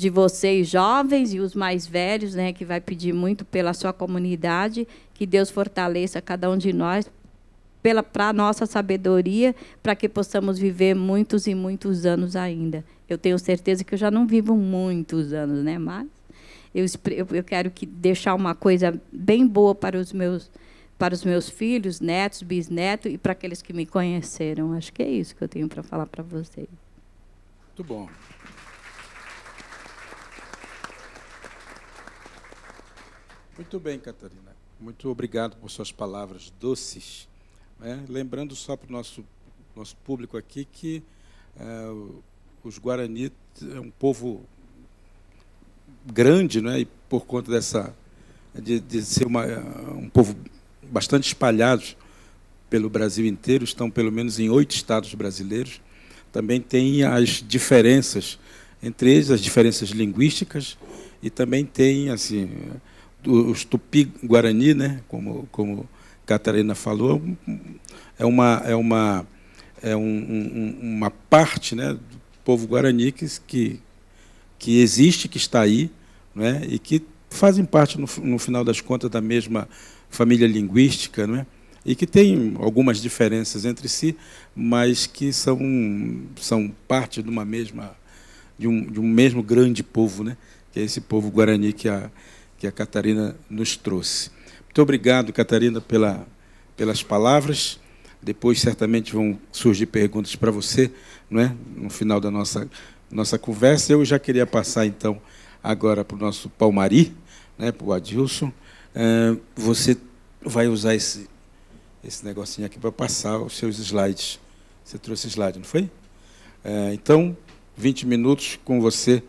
de vocês jovens e os mais velhos, né, que vai pedir muito pela sua comunidade, que Deus fortaleça cada um de nós pela para nossa sabedoria, para que possamos viver muitos e muitos anos ainda. Eu tenho certeza que eu já não vivo muitos anos, né, mas eu, eu quero que deixar uma coisa bem boa para os meus para os meus filhos, netos, bisnetos e para aqueles que me conheceram. Acho que é isso que eu tenho para falar para vocês. Muito bom. Muito bem, Catarina. Muito obrigado por suas palavras doces. Né? Lembrando só para o nosso, nosso público aqui que eh, os Guarani é um povo grande, né? e por conta dessa de, de ser uma, um povo bastante espalhado pelo Brasil inteiro, estão pelo menos em oito estados brasileiros. Também tem as diferenças entre eles, as diferenças linguísticas, e também tem assim os tupi-guarani, né, como, como Catarina falou, é uma, é uma, é um, um, uma parte né, do povo guarani que, que, existe, que está aí, né, e que fazem parte, no, no final das contas, da mesma família linguística, né, e que tem algumas diferenças entre si, mas que são, são parte de uma mesma de um, de um mesmo grande povo, né, que é esse povo guarani que a que a Catarina nos trouxe. Muito obrigado, Catarina, pela, pelas palavras. Depois certamente vão surgir perguntas para você, não é? No final da nossa nossa conversa, eu já queria passar então agora para o nosso Palmari, né, para o Adilson. É, você vai usar esse esse negocinho aqui para passar os seus slides. Você trouxe slide, não foi? É, então, 20 minutos com você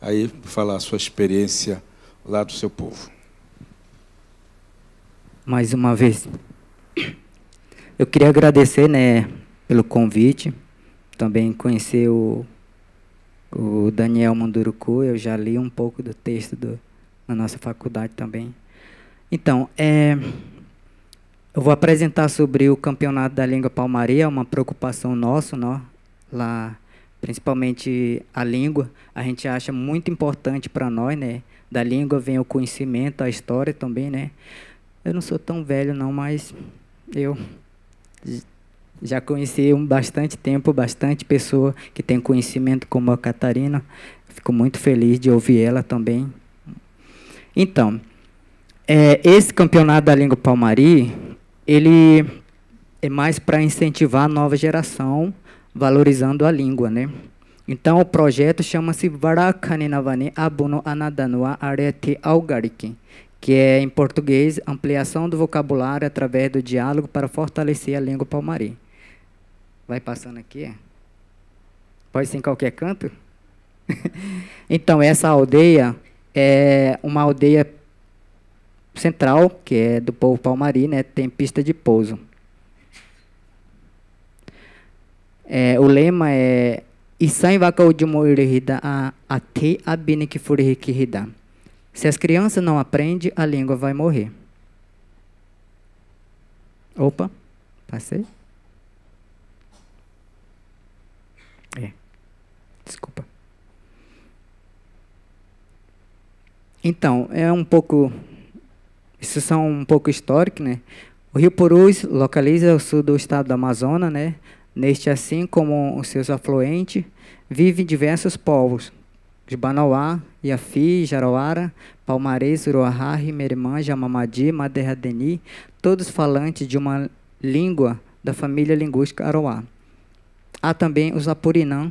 aí falar a sua experiência lá do seu povo. Mais uma vez, eu queria agradecer né, pelo convite, também conhecer o, o Daniel Manduruku, eu já li um pouco do texto do, na nossa faculdade também. Então, é, eu vou apresentar sobre o campeonato da língua palmaria, uma preocupação nossa, não? lá, principalmente a língua, a gente acha muito importante para nós, né? da língua vem o conhecimento, a história também, né? Eu não sou tão velho não, mas eu já conheci um bastante tempo, bastante pessoa que tem conhecimento como a Catarina. Fico muito feliz de ouvir ela também. Então, é, esse campeonato da língua palmari, ele é mais para incentivar a nova geração, valorizando a língua, né? Então o projeto chama-se Varakaninavani Abuno Anadanua Areti Algariki, que é, em português, ampliação do vocabulário através do diálogo para fortalecer a língua palmari. Vai passando aqui. É? Pode ser em qualquer canto? então, essa aldeia é uma aldeia central, que é do povo palmari, né? tem pista de pouso. É, o lema é e Issaivaka Udimuirihida a Ate Abinikfurihikihida. Se as crianças não aprendem, a língua vai morrer. Opa, passei? É, desculpa. Então, é um pouco, isso são um pouco histórico, né? O Rio Purus localiza o sul do estado do Amazonas, né? Neste, assim como os seus afluentes, vivem diversos povos, de Banauá, Iafi, Jaroara, Palmarés, Uruahari, Merimã, Jamamadi, Maderradeni, todos falantes de uma língua da família linguística Aroá. Há também os Apurinã,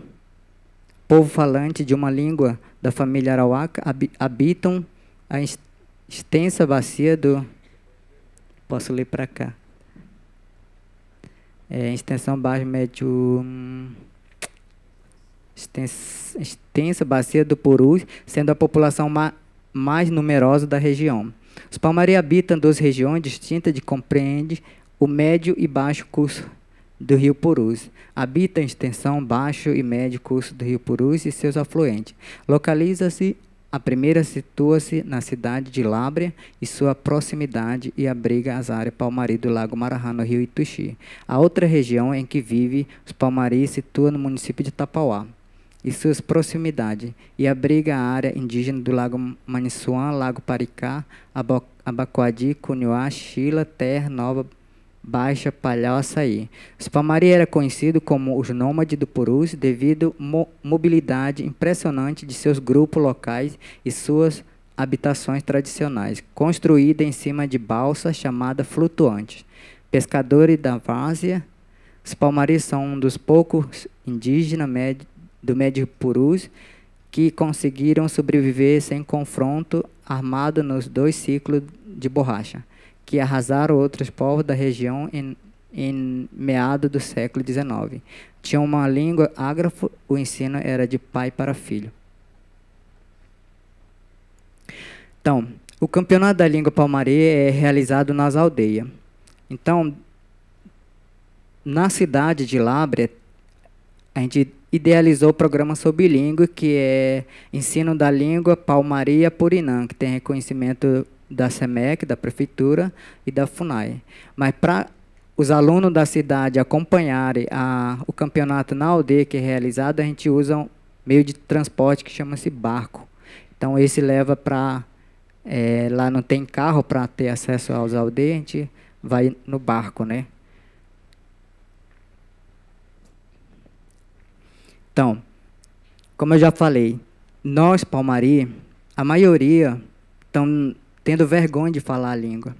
povo falante de uma língua da família Arauaca, habitam a extensa bacia do... Posso ler para cá é, extensão baixo médio hum, extensa, extensa bacia do Purus, sendo a população ma, mais numerosa da região. Os palmares habitam duas regiões distintas de compreende o médio e baixo curso do rio Purus. Habita extensão baixo e médio curso do rio Purus e seus afluentes. Localiza-se a primeira situa-se na cidade de Lábrea e sua proximidade e abriga as áreas Palmari do Lago Marahá no rio Ituxi. A outra região em que vive os Palmari situa no município de Tapauá e suas proximidades e abriga a área indígena do Lago Manissuan, Lago Paricá, Abacuadi, Cunhoá, Chila, Terra Nova, Baixa Palhoçaí. Os palmares era conhecido como os nômades do Purus devido à mo mobilidade impressionante de seus grupos locais e suas habitações tradicionais, construída em cima de balsa chamada flutuantes. Pescadores da várzea, os Palmaris são um dos poucos indígenas do Médio Purus que conseguiram sobreviver sem confronto armado nos dois ciclos de borracha que arrasaram outros povos da região em, em meado do século XIX. Tinha uma língua ágrafo, o ensino era de pai para filho. Então, o campeonato da língua palmaria é realizado nas aldeias. Então, na cidade de Labre, a gente idealizou o programa sobre língua, que é ensino da língua palmaria purinã, que tem reconhecimento da SEMEC, da Prefeitura e da FUNAI. Mas para os alunos da cidade acompanharem a, o campeonato na aldeia que é realizado, a gente usa um meio de transporte que chama-se barco. Então, esse leva para... É, lá não tem carro para ter acesso aos aldeias, a gente vai no barco, né? Então, como eu já falei, nós, Palmari, a maioria estão tendo vergonha de falar a língua.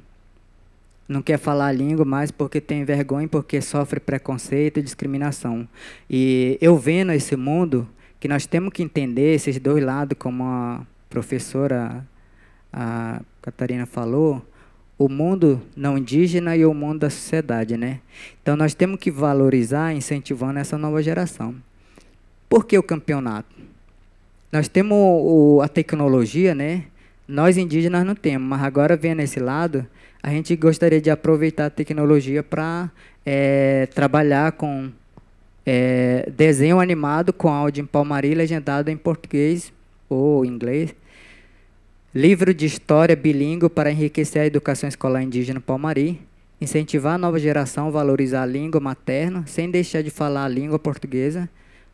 Não quer falar a língua mais porque tem vergonha, porque sofre preconceito e discriminação. E eu vendo esse mundo, que nós temos que entender esses dois lados, como a professora a Catarina falou, o mundo não indígena e o mundo da sociedade, né? Então nós temos que valorizar, incentivando essa nova geração. Por que o campeonato? Nós temos o, a tecnologia, né? Nós indígenas não temos, mas agora vendo esse lado, a gente gostaria de aproveitar a tecnologia para é, eh, trabalhar com é, desenho animado com áudio em palmari legendado em português ou inglês, livro de história bilíngue para enriquecer a educação escolar indígena palmari, incentivar a nova geração a valorizar a língua materna sem deixar de falar a língua portuguesa,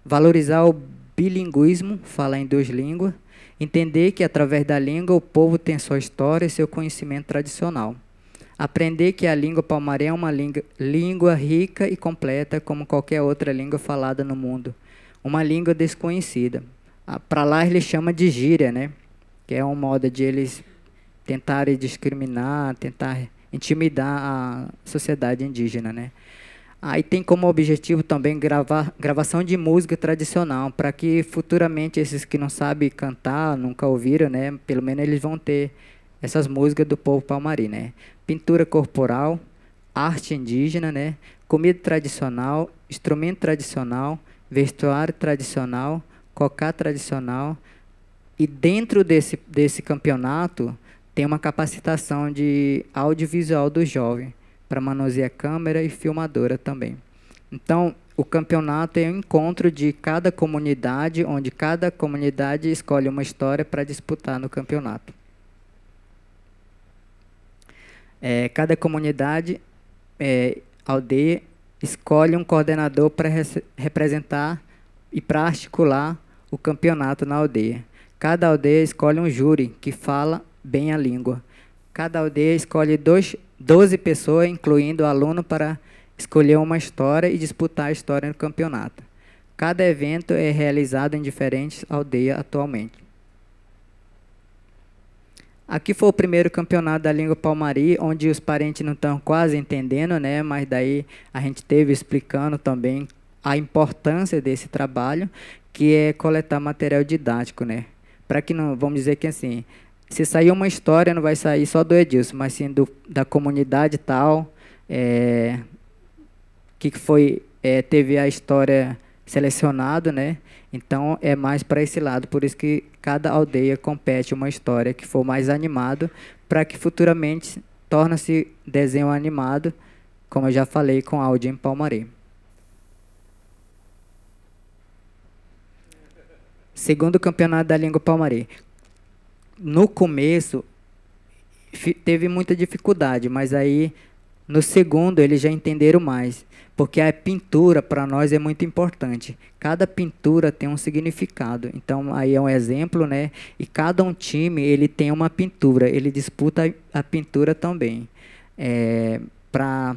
valorizar o bilinguismo, falar em duas línguas, Entender que através da língua o povo tem sua história e seu conhecimento tradicional. Aprender que a língua palmaré é uma língua, língua rica e completa como qualquer outra língua falada no mundo. Uma língua desconhecida. Ah, Para lá ele chama de gíria, né? Que é um modo de eles tentarem discriminar, tentar intimidar a sociedade indígena, né? Aí tem como objetivo também gravar, gravação de música tradicional, para que futuramente esses que não sabem cantar, nunca ouviram, né, pelo menos eles vão ter essas músicas do povo palmari, né? Pintura corporal, arte indígena, né? Comida tradicional, instrumento tradicional, vestuário tradicional, cocá tradicional. E dentro desse, desse campeonato tem uma capacitação de audiovisual do jovem para manusear câmera e filmadora também. Então, o campeonato é um encontro de cada comunidade, onde cada comunidade escolhe uma história para disputar no campeonato. É, cada comunidade, é, aldeia, escolhe um coordenador para representar e para articular o campeonato na aldeia. Cada aldeia escolhe um júri que fala bem a língua. Cada aldeia escolhe dois, 12 pessoas, incluindo o aluno, para escolher uma história e disputar a história no campeonato. Cada evento é realizado em diferentes aldeias atualmente. Aqui foi o primeiro campeonato da língua palmari, onde os parentes não estão quase entendendo, né? Mas daí a gente teve explicando também a importância desse trabalho, que é coletar material didático, né? Para que não, vamos dizer que assim, se sair uma história, não vai sair só do Edilson, mas sim do, da comunidade tal, é, que foi, é, teve a história selecionado, né? Então é mais para esse lado, por isso que cada aldeia compete uma história que for mais animado, para que futuramente torne-se desenho animado, como eu já falei com áudio em Palmaré. Segundo campeonato da língua palmarê, no começo teve muita dificuldade, mas aí no segundo eles já entenderam mais, porque a pintura para nós é muito importante. Cada pintura tem um significado. Então aí é um exemplo, né? E cada um time ele tem uma pintura, ele disputa a pintura também, é, para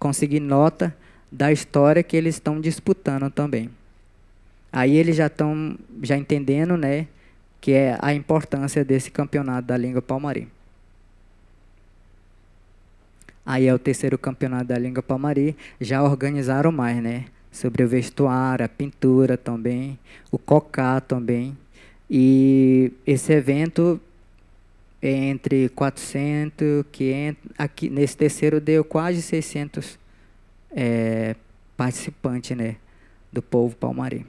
conseguir nota da história que eles estão disputando também. Aí eles já estão já entendendo, né? que é a importância desse campeonato da língua palmari. Aí é o terceiro campeonato da língua palmari, já organizaram mais, né? Sobre o vestuário, a pintura também, o cocá também. E esse evento é entre 400, 500, aqui nesse terceiro deu quase 600 é, eh, participantes, né? Do povo palmari.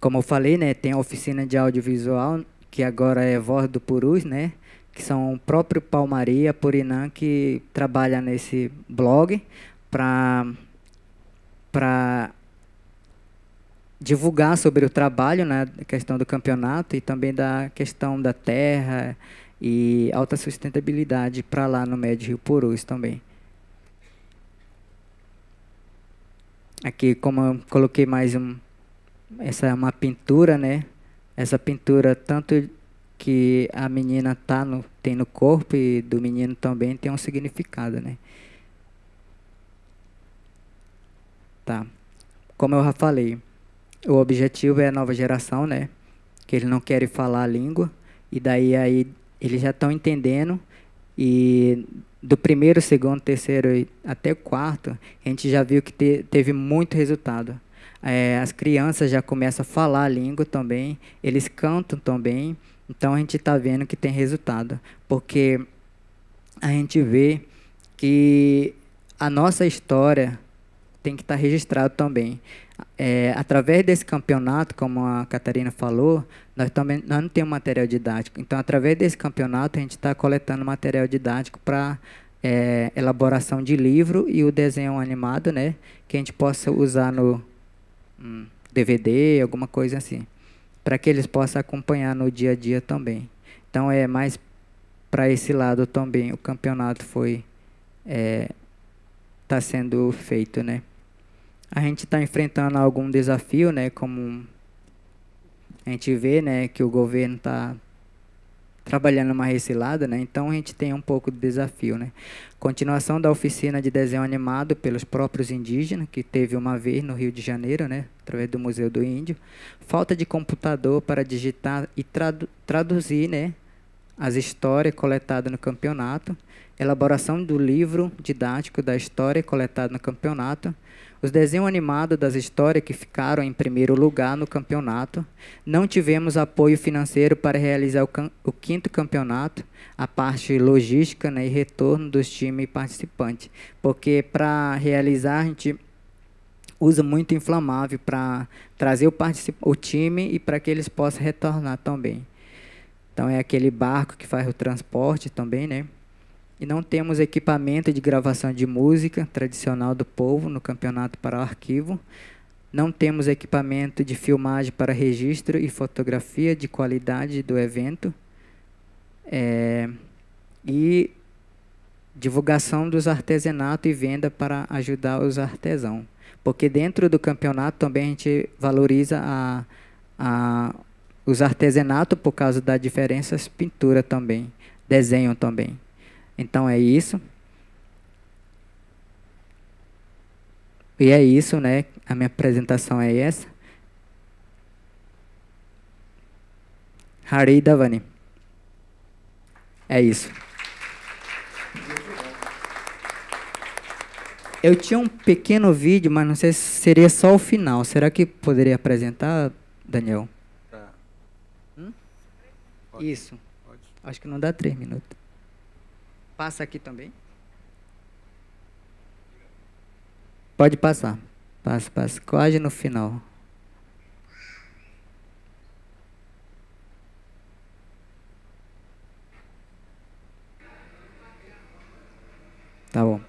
como eu falei, né, tem a oficina de audiovisual, que agora é Voz do Purus, né, que são o próprio Palmaria, Purinã, que trabalha nesse blog para divulgar sobre o trabalho, né, a questão do campeonato e também da questão da terra e alta sustentabilidade para lá no Médio Rio Purus também. Aqui, como eu coloquei mais um essa é uma pintura, né? Essa pintura tanto que a menina tá no, tem no corpo e do menino também tem um significado, né? Tá. Como eu já falei, o objetivo é a nova geração, né? Que eles não querem falar a língua e daí aí eles já estão entendendo e do primeiro, segundo, terceiro até quarto, a gente já viu que te, teve muito resultado. É, as crianças já começam a falar a língua também, eles cantam também. Então a gente está vendo que tem resultado, porque a gente vê que a nossa história tem que estar tá registrado também. É, através desse campeonato, como a Catarina falou, nós também nós não temos material didático. Então, através desse campeonato, a gente está coletando material didático para é, elaboração de livro e o desenho animado, né, que a gente possa usar no um DVD, alguma coisa assim, para que eles possam acompanhar no dia a dia também. Então é mais para esse lado também o campeonato foi está é, tá sendo feito, né? A gente está enfrentando algum desafio, né? Como a gente vê, né, que o governo está trabalhando uma reciclada, né? Então a gente tem um pouco de desafio, né? Continuação da oficina de desenho animado pelos próprios indígenas, que teve uma vez no Rio de Janeiro, né? Através do Museu do Índio. Falta de computador para digitar e traduzir, né? As histórias coletadas no campeonato. Elaboração do livro didático da história coletada no campeonato os desenhos animados das histórias que ficaram em primeiro lugar no campeonato. Não tivemos apoio financeiro para realizar o, o quinto campeonato, a parte logística né, e retorno dos times participantes. Porque para realizar, a gente usa muito inflamável para trazer o, o time e para que eles possam retornar também. Então é aquele barco que faz o transporte também, né? E não temos equipamento de gravação de música tradicional do povo no campeonato para arquivo. Não temos equipamento de filmagem para registro e fotografia de qualidade do evento. É, e divulgação dos artesanatos e venda para ajudar os artesãos. Porque dentro do campeonato também a gente valoriza a, a, os artesanatos por causa das diferenças pintura também, desenho também. Então é isso. E é isso, né? A minha apresentação é essa. Hari Davani. É isso. Eu tinha um pequeno vídeo, mas não sei se seria só o final. Será que poderia apresentar, Daniel? Tá. Hum? Isso. Acho que não dá três minutos. Passa aqui também. Pode passar. Passa, passa. Quase no final. Tá bom.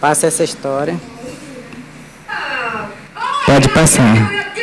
Passa essa história. Pode passar.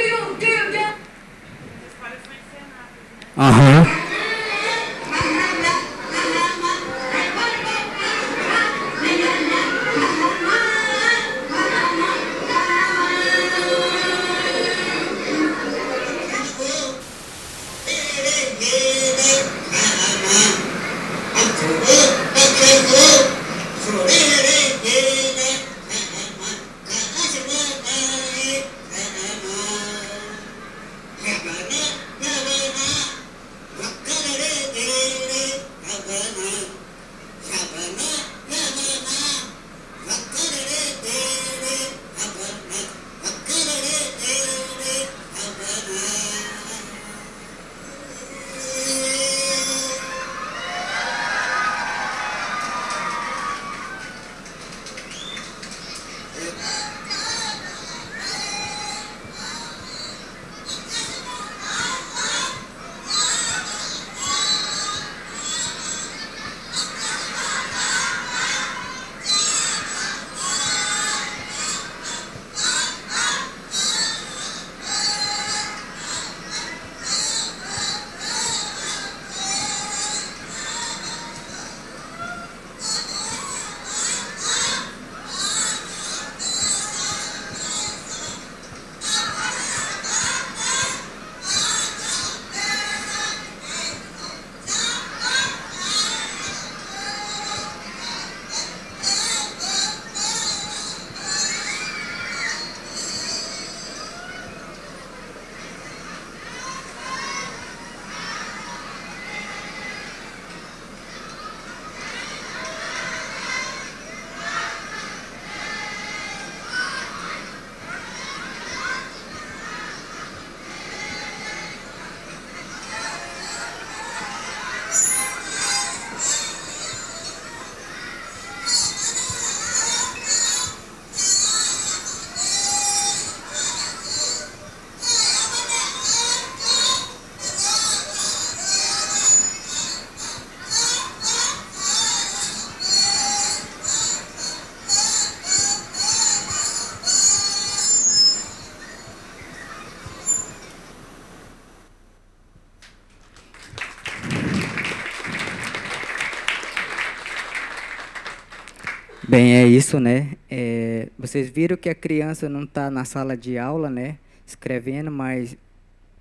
Bem, é isso, né? É, vocês viram que a criança não está na sala de aula, né? Escrevendo, mas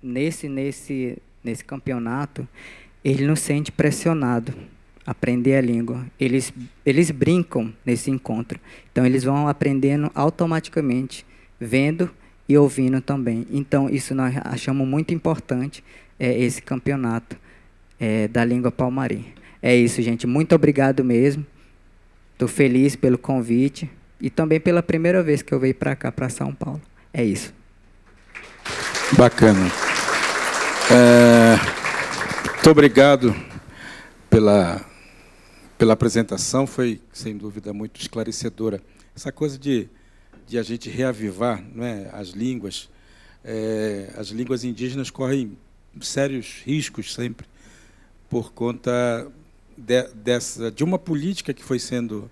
nesse, nesse, nesse campeonato, ele não sente pressionado aprender a língua. Eles, eles brincam nesse encontro. Então, eles vão aprendendo automaticamente, vendo e ouvindo também. Então, isso nós achamos muito importante, é, esse campeonato é, da língua palmarim. É isso, gente. Muito obrigado mesmo. Estou feliz pelo convite e também pela primeira vez que eu veio para cá, para São Paulo. É isso. Bacana. É, muito obrigado pela, pela apresentação, foi, sem dúvida, muito esclarecedora. Essa coisa de, de a gente reavivar é? as línguas, é, as línguas indígenas correm sérios riscos sempre por conta de, dessa, de uma política que foi sendo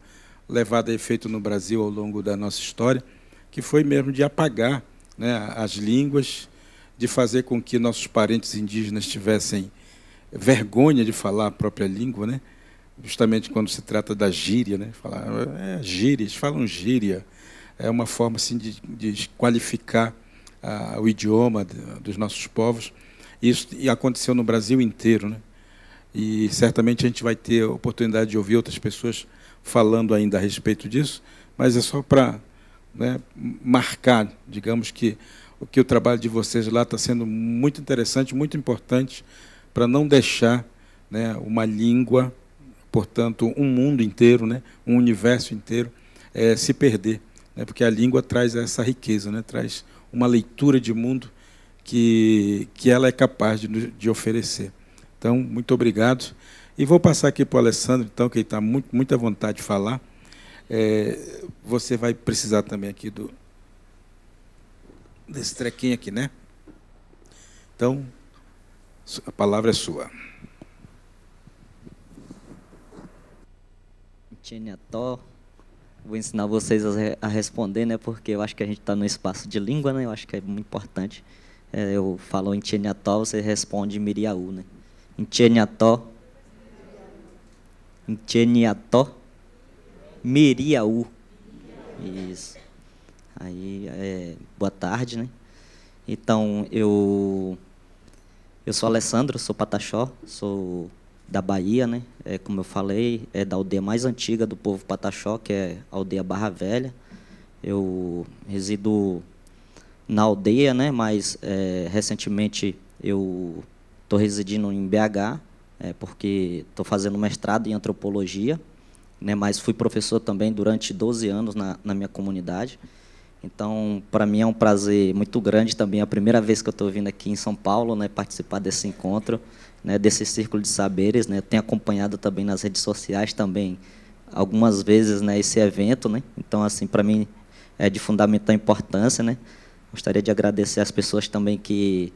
levada a efeito no Brasil ao longo da nossa história, que foi mesmo de apagar né, as línguas, de fazer com que nossos parentes indígenas tivessem vergonha de falar a própria língua, né? justamente quando se trata da gíria, né? falar é, é gírias, falam gíria, é uma forma assim, de, de qualificar ah, o idioma de, dos nossos povos. Isso aconteceu no Brasil inteiro. Né? e certamente a gente vai ter oportunidade de ouvir outras pessoas falando ainda a respeito disso, mas é só para né, marcar, digamos que o que o trabalho de vocês lá está sendo muito interessante, muito importante para não deixar né, uma língua, portanto um mundo inteiro, né, um universo inteiro é, se perder, né, porque a língua traz essa riqueza, né, traz uma leitura de mundo que que ela é capaz de, de oferecer. Então, muito obrigado. E vou passar aqui para o Alessandro, então, que está muito, muita à vontade de falar. É, você vai precisar também aqui do desse trequinho aqui, né? Então, a palavra é sua. Tineató, vou ensinar vocês a, responder, né? Porque eu acho que a gente está no espaço de língua, né? Eu acho que é muito importante. É, eu falo em Tineató, você responde Miriaú, né? Intianiató, Intianiató, Meriaú. Isso. Aí, é, boa tarde, né? Então, eu eu sou Alessandro, sou pataxó, sou da Bahia, né? É, como eu falei, é da aldeia mais antiga do povo pataxó, que é a aldeia Barra Velha. Eu resido na aldeia, né? Mas é, recentemente eu Estou residindo em BH, é, porque estou fazendo mestrado em antropologia, né, mas fui professor também durante 12 anos na, na minha comunidade. Então, para mim é um prazer muito grande também, é a primeira vez que eu estou vindo aqui em São Paulo, né, participar desse encontro, né, desse círculo de saberes, né, tenho acompanhado também nas redes sociais também algumas vezes, né, esse evento, né. Então, assim, para mim é de fundamental importância, né. Gostaria de agradecer às pessoas também que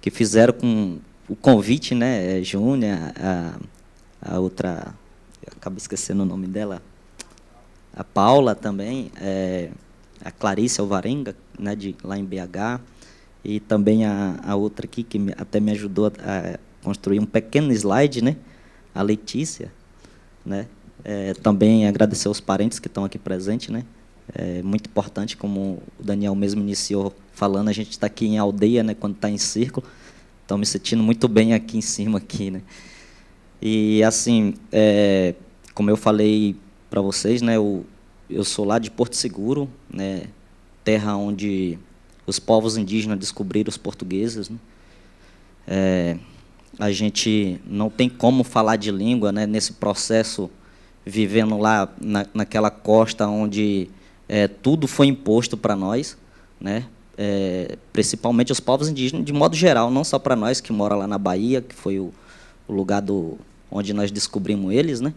que fizeram com o convite, né, é Júnior, a, a outra, acabo esquecendo o nome dela, a Paula também, é, a Clarice Alvarenga, né, de, lá em BH, e também a, a outra aqui que me, até me ajudou a, construir um pequeno slide, né, a Letícia, né, é, também agradecer aos parentes que estão aqui presentes, né, é muito importante, como o Daniel mesmo iniciou falando, a gente está aqui em aldeia, né, quando está em círculo, Estou me sentindo muito bem aqui em cima, aqui, né? E, assim, é, como eu falei para vocês, né, eu, eu sou lá de Porto Seguro, né, terra onde os povos indígenas descobriram os portugueses. Né? É, a gente não tem como falar de língua né, nesse processo, vivendo lá na, naquela costa onde é, tudo foi imposto para nós, né? é, principalmente os povos indígenas, de modo geral, não só para nós que mora lá na Bahia, que foi o, o lugar do, onde nós descobrimos eles, né?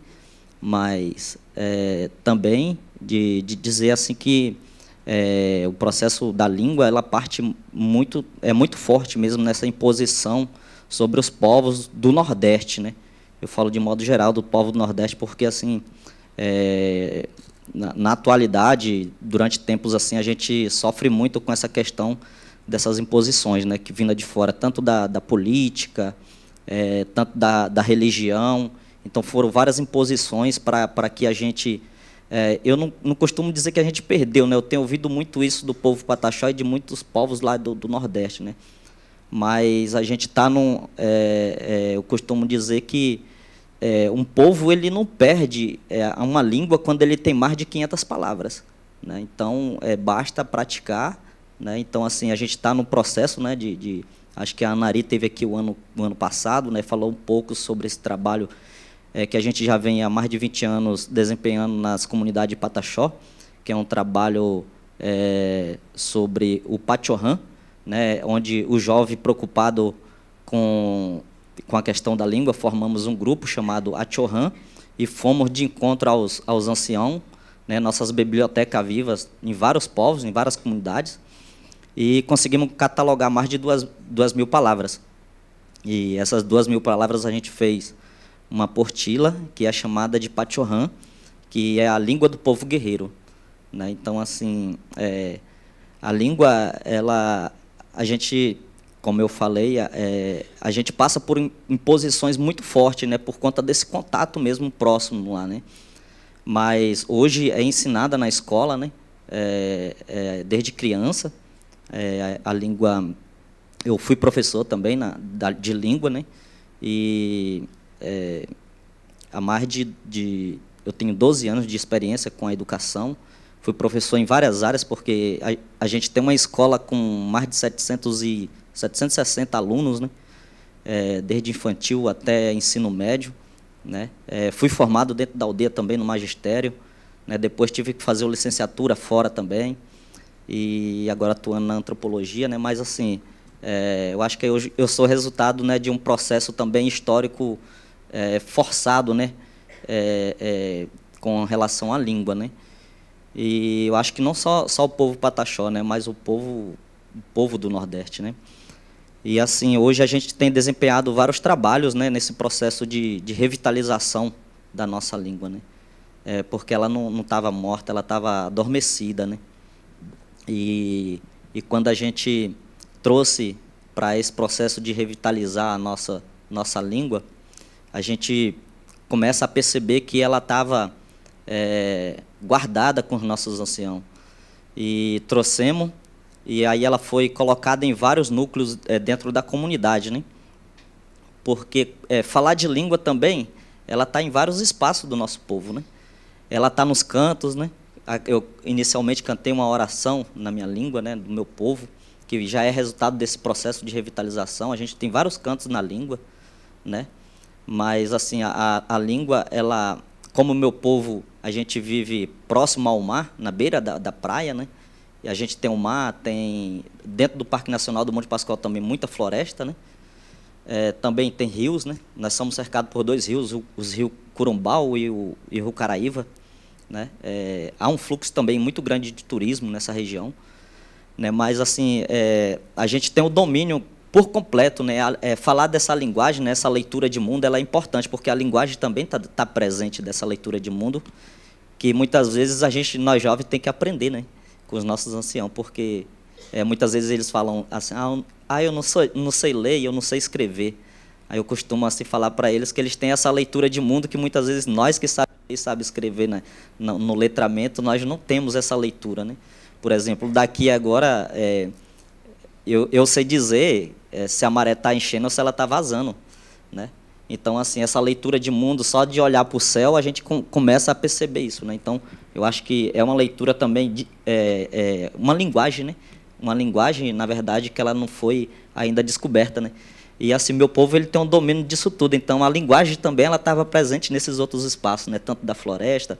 mas é, também de, de, dizer assim que é, o processo da língua ela parte muito é muito forte mesmo nessa imposição sobre os povos do Nordeste, né? Eu falo de modo geral do povo do Nordeste porque assim é, na, na, atualidade, durante tempos assim, a gente sofre muito com essa questão dessas imposições, né, que vinda de fora, tanto da, da política, é, tanto da, da religião. Então foram várias imposições para que a gente. É, eu não, não costumo dizer que a gente perdeu, né? Eu tenho ouvido muito isso do povo pataxó e de muitos povos lá do, do Nordeste, né? Mas a gente está num. É, eu costumo dizer que é, um povo ele não perde é, uma língua quando ele tem mais de 500 palavras. Né? Então, é, basta praticar. Né? Então, assim, a gente está no processo né, de, de, Acho que a Anari teve aqui o ano, o ano passado, né, falou um pouco sobre esse trabalho é, que a gente já vem há mais de 20 anos desempenhando nas comunidades de Pataxó, que é um trabalho é, sobre o Pachorran, né, onde o jovem preocupado com com a questão da língua, formamos um grupo chamado Achorran e fomos de encontro aos, aos anciãos, né, nossas bibliotecas vivas em vários povos, em várias comunidades, e conseguimos catalogar mais de duas, duas mil palavras. E essas duas mil palavras a gente fez uma portila, que é chamada de Pachorran, que é a língua do povo guerreiro. Né? Então, assim, é, a língua, ela, a gente como eu falei, é, é, a gente passa por imposições muito fortes, né, por conta desse contato mesmo próximo lá, né. Mas hoje é ensinada na escola, né, é, é, desde criança, é, a, a, língua. Eu fui professor também na, da, de língua, né, e é, há mais de, de, eu tenho 12 anos de experiência com a educação. Fui professor em várias áreas, porque a, a gente tem uma escola com mais de 700 e 760 alunos, né? É, desde infantil até ensino médio. Né? É, fui formado dentro da aldeia também no magistério. Né? Depois tive que fazer licenciatura fora também. E agora atuando na antropologia. Né? Mas, assim, é, eu acho que eu, eu sou resultado né, de um processo também histórico é, forçado né? É, é, com relação à língua. Né? E eu acho que não só, só o povo pataxó, né? mas o povo, o povo do Nordeste. Né? E assim, hoje a gente tem desempenhado vários trabalhos né, nesse processo de, de revitalização da nossa língua, né? É, porque ela não estava morta, ela estava adormecida, né? E, e quando a gente trouxe para esse processo de revitalizar a nossa, nossa língua, a gente começa a perceber que ela estava é, guardada com os nossos anciãos. E trouxemos e aí ela foi colocada em vários núcleos é, dentro da comunidade, né? Porque é, falar de língua também, ela está em vários espaços do nosso povo, né? Ela está nos cantos, né? Eu inicialmente cantei uma oração na minha língua, né, do meu povo, que já é resultado desse processo de revitalização. A gente tem vários cantos na língua, né? Mas assim, a, a língua, ela, como meu povo, a gente vive próximo ao mar, na beira da, da praia, né? E a gente tem o mar, tem dentro do Parque Nacional do Monte Pascoal também muita floresta, né? É, também tem rios, né? Nós somos cercados por dois rios, os rios Curumbau e o, e o Rio Caraíva, né? É, há um fluxo também muito grande de turismo nessa região, né? Mas assim, é, a gente tem o domínio por completo, né? É, falar dessa linguagem, né? essa leitura de mundo, ela é importante porque a linguagem também está tá presente dessa leitura de mundo que muitas vezes a gente, nós jovens, tem que aprender, né? com os nossos anciãos, porque é, muitas vezes eles falam assim, ah, ah, eu não, sou, não sei ler, e eu não sei escrever. Aí eu costumo assim falar para eles que eles têm essa leitura de mundo que muitas vezes nós que sabe, sabe escrever né, no, no, letramento, nós não temos essa leitura. Né? Por exemplo, daqui agora, é, eu, eu sei dizer é, se a maré está enchendo ou se ela está vazando. Né? Então, assim, essa leitura de mundo, só de olhar para o céu, a gente com, começa a perceber isso. Né? Então, eu acho que é uma leitura também, de, é, é, uma linguagem, né? Uma linguagem, na verdade, que ela não foi ainda descoberta, né? E assim, meu povo ele tem um domínio disso tudo. Então, a linguagem também ela estava presente nesses outros espaços, né? Tanto da floresta,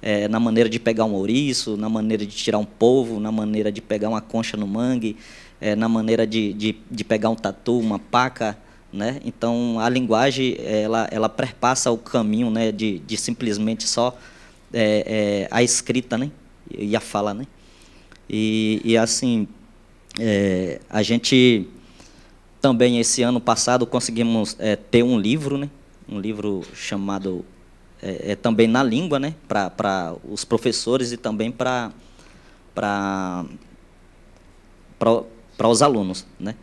é, na maneira de pegar um ouriço, na maneira de tirar um polvo, na maneira de pegar uma concha no mangue, é, na maneira de, de, de, pegar um tatu, uma paca. Né? Então, a linguagem ela, ela perpassa o caminho né? de, de simplesmente só é, é, a escrita né? e a fala. Né? E, e assim, é, a gente também, esse ano passado, conseguimos é, ter um livro, né? um livro chamado é, é também na língua, né? para os professores e também para para os alunos, né?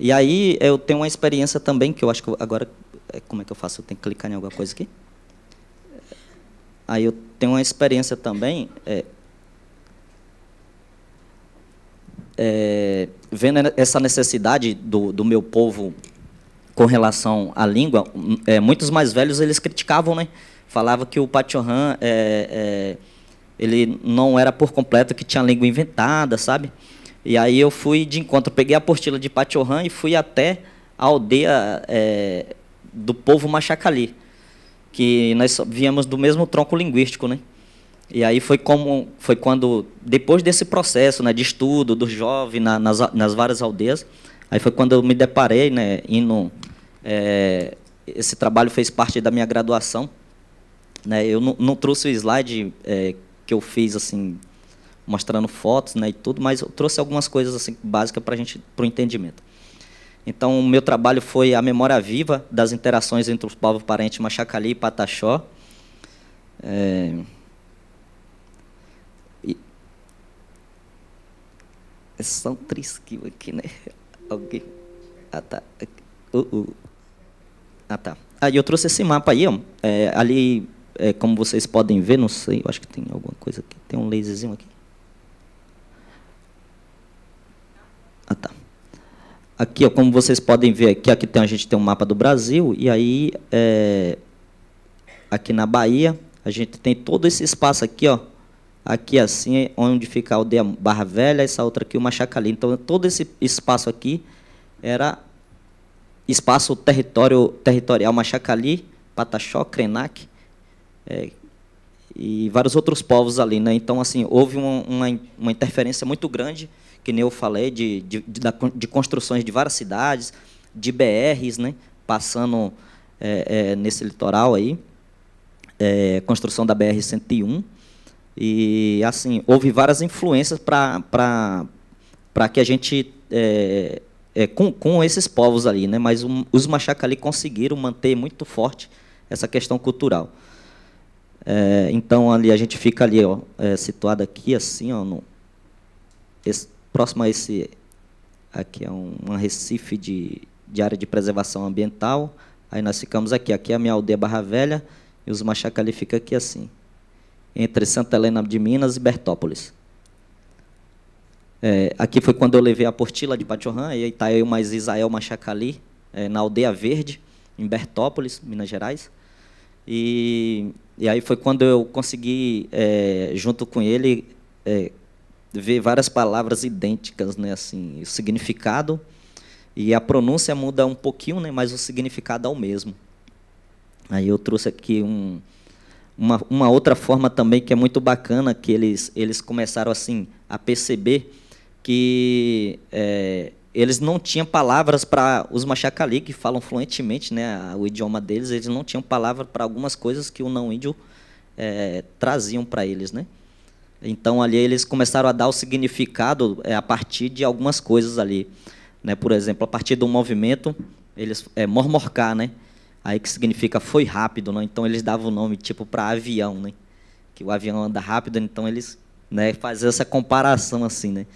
E aí eu tenho uma experiência também que eu acho que agora é, como é que eu faço? Eu tenho que clicar em alguma coisa aqui? Aí eu tenho uma experiência também é, é, vendo essa necessidade do, do meu povo com relação à língua, hum, é, muitos mais velhos eles criticavam, né? Falava que o Pachorran é, é, ele não era por completo, que tinha língua inventada, sabe? E aí eu fui de encontro, peguei a apostila de Pachorran e fui até a aldeia é, do povo Machacali que nós viemos do mesmo tronco linguístico, né? E aí foi como foi quando depois desse processo, né, de estudo do jovem na, nas, nas várias aldeias, aí foi quando eu me deparei, né, indo é, esse trabalho fez parte da minha graduação, né? Eu não, trouxe o slide é, que eu fiz assim mostrando fotos, né, e tudo, mas eu trouxe algumas coisas assim básicas para a gente pro entendimento. Então, o meu trabalho foi a memória viva das interações entre os povos parentes Machacali e Pataxó. É... E... É só um trisquinho aqui, né? Alguém... Ah, tá. Uh, uh. Ah, tá. Aí ah, eu trouxe esse mapa aí, ó. É, ali, é, como vocês podem ver, não sei, acho que tem alguma coisa aqui. Tem um laserzinho aqui. Ah, tá. Aqui, ó, como vocês podem ver, aqui, aqui tem, a gente tem um mapa do Brasil, e aí, é, aqui na Bahia, a gente tem todo esse espaço aqui, ó, aqui assim, onde fica a aldeia Barra Velha, essa outra aqui, o machacali. Então, todo esse espaço aqui era espaço território territorial Machacali, Pataxó, Krenak é, e vários outros povos ali. Né? Então, assim, houve uma, uma, uma interferência muito grande que nem eu falei, de, de, de, de construções de várias cidades, de BRs, né, passando é, é, nesse litoral aí, é, construção da BR-101, e assim, houve várias influências para que a gente, é, é, com, com esses povos ali, né, mas um, os machacas ali conseguiram manter muito forte essa questão cultural. É, então ali a gente fica ali ó, situado aqui assim ó no esse, próximo a esse, aqui é um, um recife de, de área de preservação ambiental, aí nós ficamos aqui, aqui é a minha aldeia Barra Velha, e os Machacali ele fica aqui assim, entre Santa Helena de Minas e Bertópolis. É, aqui foi quando eu levei a portila de Pachorran, e aí está eu mais Isael Machacali, é, na Aldeia Verde, em Bertópolis, Minas Gerais. E, e aí foi quando eu consegui, é, junto com ele, é, ver várias palavras idênticas, né? Assim, o significado e a pronúncia muda um pouquinho, né? Mas o significado é o mesmo. Aí eu trouxe aqui um, uma, uma outra forma também que é muito bacana que eles eles começaram assim a perceber que é, eles não tinham palavras para os machacali que falam fluentemente, né? O idioma deles, eles não tinham palavra para algumas coisas que o não índio é, traziam para eles, né? Então ali eles começaram a dar o significado é, a partir de algumas coisas ali, né? Por exemplo, a partir do movimento eles é mormorcar, né? Aí que significa foi rápido, né? Então eles davam o nome tipo para avião, né? Que o avião anda rápido, então eles, né? Fazer essa comparação assim, né?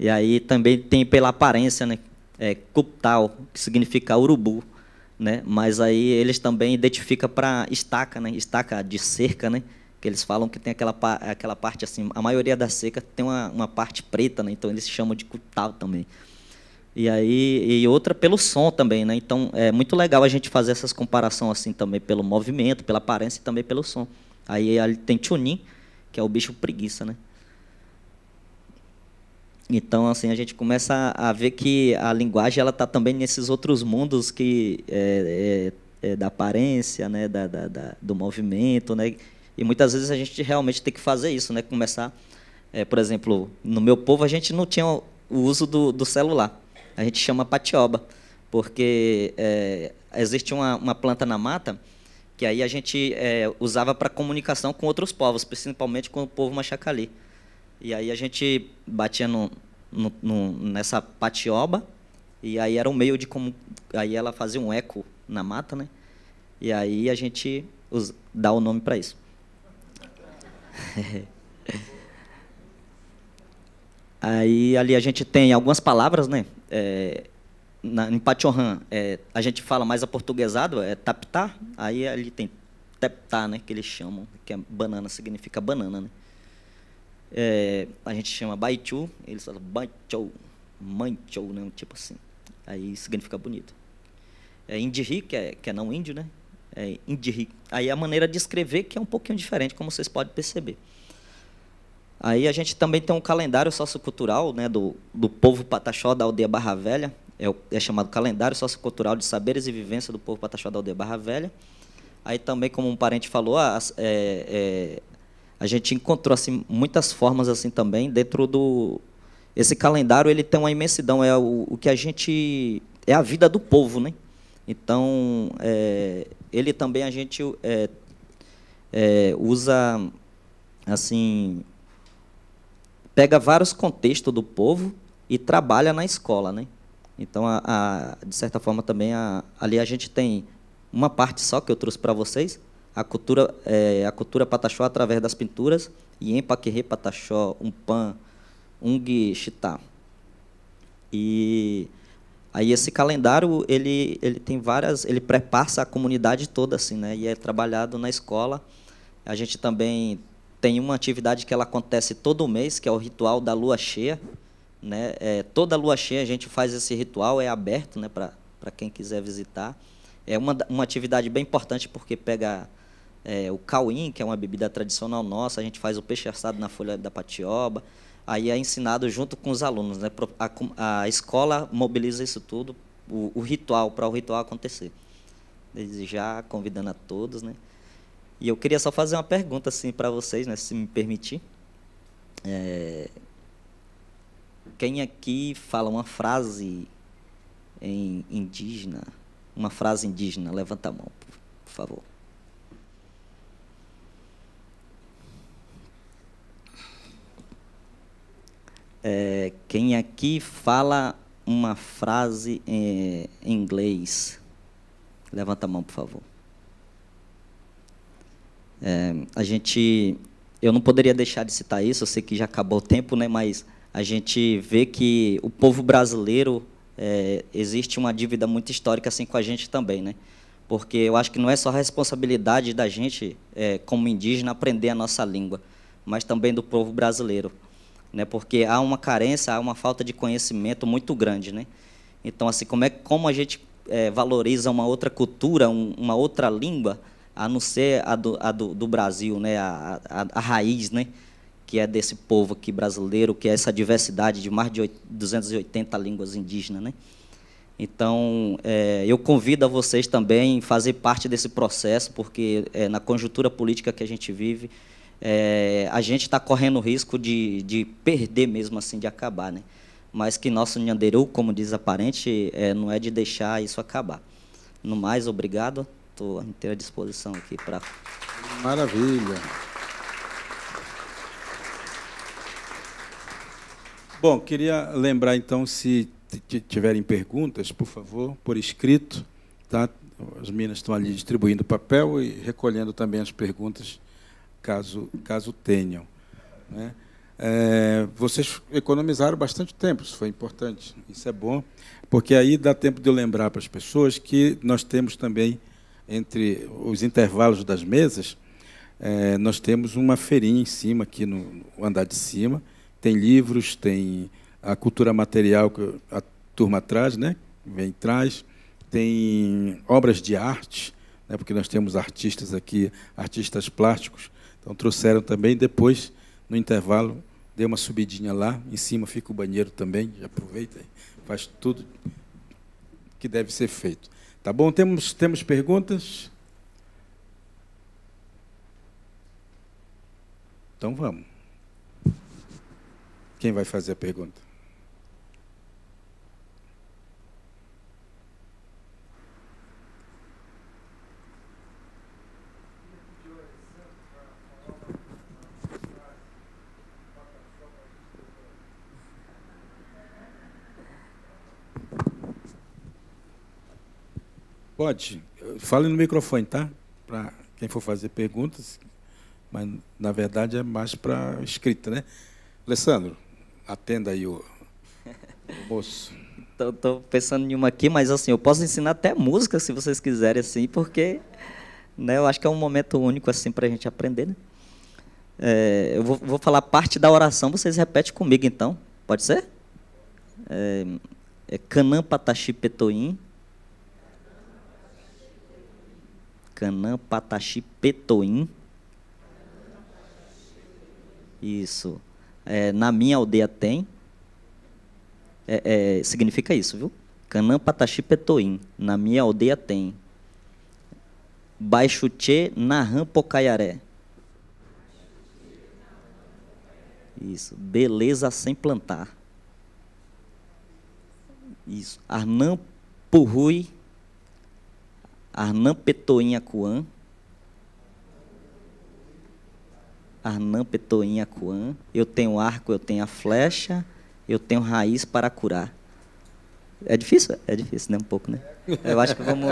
E aí também tem pela aparência, né? É, cuptal, que significa urubu, né? Mas aí eles também identificam para estaca, né? Estaca de cerca, né? que eles falam que tem aquela, aquela parte assim, a maioria da seca tem uma, uma parte preta, né? então eles chamam de cutal também. E aí e outra pelo som também, né? Então é muito legal a gente fazer essas comparações assim também pelo movimento, pela aparência e também pelo som. Aí ali tem Chunin, que é o bicho preguiça, né? Então assim a gente começa a ver que a linguagem ela está também nesses outros mundos que é, é, é da aparência, né? Da, da, da do movimento, né? E muitas vezes a gente realmente tem que fazer isso, né? Começar, é, por exemplo, no meu povo a gente não tinha o uso do, do celular. A gente chama patioba, porque é, existe uma, uma, planta na mata que aí a gente é, usava para comunicação com outros povos, principalmente com o povo machacali. E aí a gente batia no, no, no, nessa patioba e aí era um meio de como aí ela fazia um eco na mata, né? E aí a gente usa, dá o nome para isso. Aí ali a gente tem algumas palavras, né? É, na, em Pachorran, é, a gente fala mais aportuguesado, é taptar, aí ali tem teptá, né? Que eles chamam, que é banana, significa banana, né? É, a gente chama baichu, eles falam baichou, manchou, né? Tipo assim. Aí significa bonito. É indiri, que é, que é não índio, né? é, Aí a maneira de escrever que é um pouquinho diferente, como vocês podem perceber. Aí a gente também tem um calendário sociocultural né, do, do povo pataxó da aldeia Barra Velha, é, o, é chamado Calendário Sociocultural de Saberes e Vivência do Povo Pataxó da aldeia Barra Velha. Aí também, como um parente falou, a, é, é, a gente encontrou assim, muitas formas assim também dentro do... Esse calendário ele tem uma imensidão, é o, o que a gente... É a vida do povo, né? Então, é, ele também a gente é, é, usa, assim, pega vários contextos do povo e trabalha na escola, né? Então, a, a, de certa forma, também a, ali a gente tem uma parte só que eu trouxe para vocês, a cultura, é, a cultura pataxó através das pinturas, e Paquerê Pataxó, Umpan, Ung Chitá. E Aí esse calendário ele ele tem várias, ele prepara a comunidade toda assim, né? E é trabalhado na escola. A gente também tem uma atividade que ela acontece todo mês, que é o ritual da lua cheia, né? É, toda lua cheia a gente faz esse ritual, é aberto, né? Para para quem quiser visitar. É uma, uma atividade bem importante porque pega é, o cauim, que é uma bebida tradicional nossa, a gente faz o peixe assado na folha da patioba, aí é ensinado junto com os alunos. Né? A, a escola mobiliza isso tudo, o, o ritual, para o ritual acontecer. Desde já, convidando a todos. Né? E eu queria só fazer uma pergunta assim, para vocês, né? se me permitir. É... Quem aqui fala uma frase em indígena, uma frase indígena, levanta a mão, por favor. é, quem aqui fala uma frase é, em, inglês? Levanta a mão, por favor. É, a gente, eu não poderia deixar de citar isso. Eu sei que já acabou o tempo, né? Mas a gente vê que o povo brasileiro é, existe uma dívida muito histórica assim com a gente também, né? Porque eu acho que não é só responsabilidade da gente, é, como indígena, aprender a nossa língua, mas também do povo brasileiro né? Porque há uma carência, há uma falta de conhecimento muito grande, né? Então, assim, como é como a gente é, valoriza uma outra cultura, um, uma outra língua, a não ser a do, a do, do Brasil, né? A, a, a, raiz, né? Que é desse povo aqui brasileiro, que é essa diversidade de mais de 8, 280 línguas indígenas, né? Então, é, eu convido a vocês também a fazer parte desse processo, porque é, na conjuntura política que a gente vive, é, a gente está correndo o risco de, de perder mesmo assim, de acabar, né? Mas que nosso Nhanderu, como diz a parente, é, não é de deixar isso acabar. No mais, obrigado. Estou à inteira disposição aqui para. Maravilha. Bom, queria lembrar então, se tiverem perguntas, por favor, por escrito, tá? As meninas estão ali distribuindo papel e recolhendo também as perguntas caso, caso tenham. Né? É, vocês economizaram bastante tempo, isso foi importante, isso é bom, porque aí dá tempo de eu lembrar para as pessoas que nós temos também, entre os intervalos das mesas, é, nós temos uma feirinha em cima, aqui no, no andar de cima, tem livros, tem a cultura material que a turma traz, né? vem traz, tem obras de arte, né? porque nós temos artistas aqui, artistas plásticos, então trouxeram também, depois, no intervalo, deu uma subidinha lá, em cima fica o banheiro também, já aproveita, faz tudo que deve ser feito. Tá bom? Temos, temos perguntas? Então vamos. Quem vai fazer a pergunta? Pode. Fale no microfone, tá? Para quem for fazer perguntas, mas na verdade é mais para escrita, né? Alessandro, atenda aí o, o moço. Estou pensando em uma aqui, mas assim, eu posso ensinar até música se vocês quiserem, assim, porque né, eu acho que é um momento único assim para a gente aprender, né? É, eu vou, vou, falar parte da oração, vocês repetem comigo então, pode ser? É, é Canã Petoim, Canã Pataxi, Petoim. Isso. É, na minha aldeia tem. É, é, significa isso, viu? Canã Pataxi Petoim. Na minha aldeia tem. Baixo Tchê Narram Pocayaré. Isso. Beleza sem plantar. Isso. Arnã Purrui Arnan Petoinha Cuan. Arnan Petoinha Cuan. Eu tenho arco, eu tenho a flecha, eu tenho raiz para curar. É difícil? É difícil, né? Um pouco, né? Eu acho que vamos.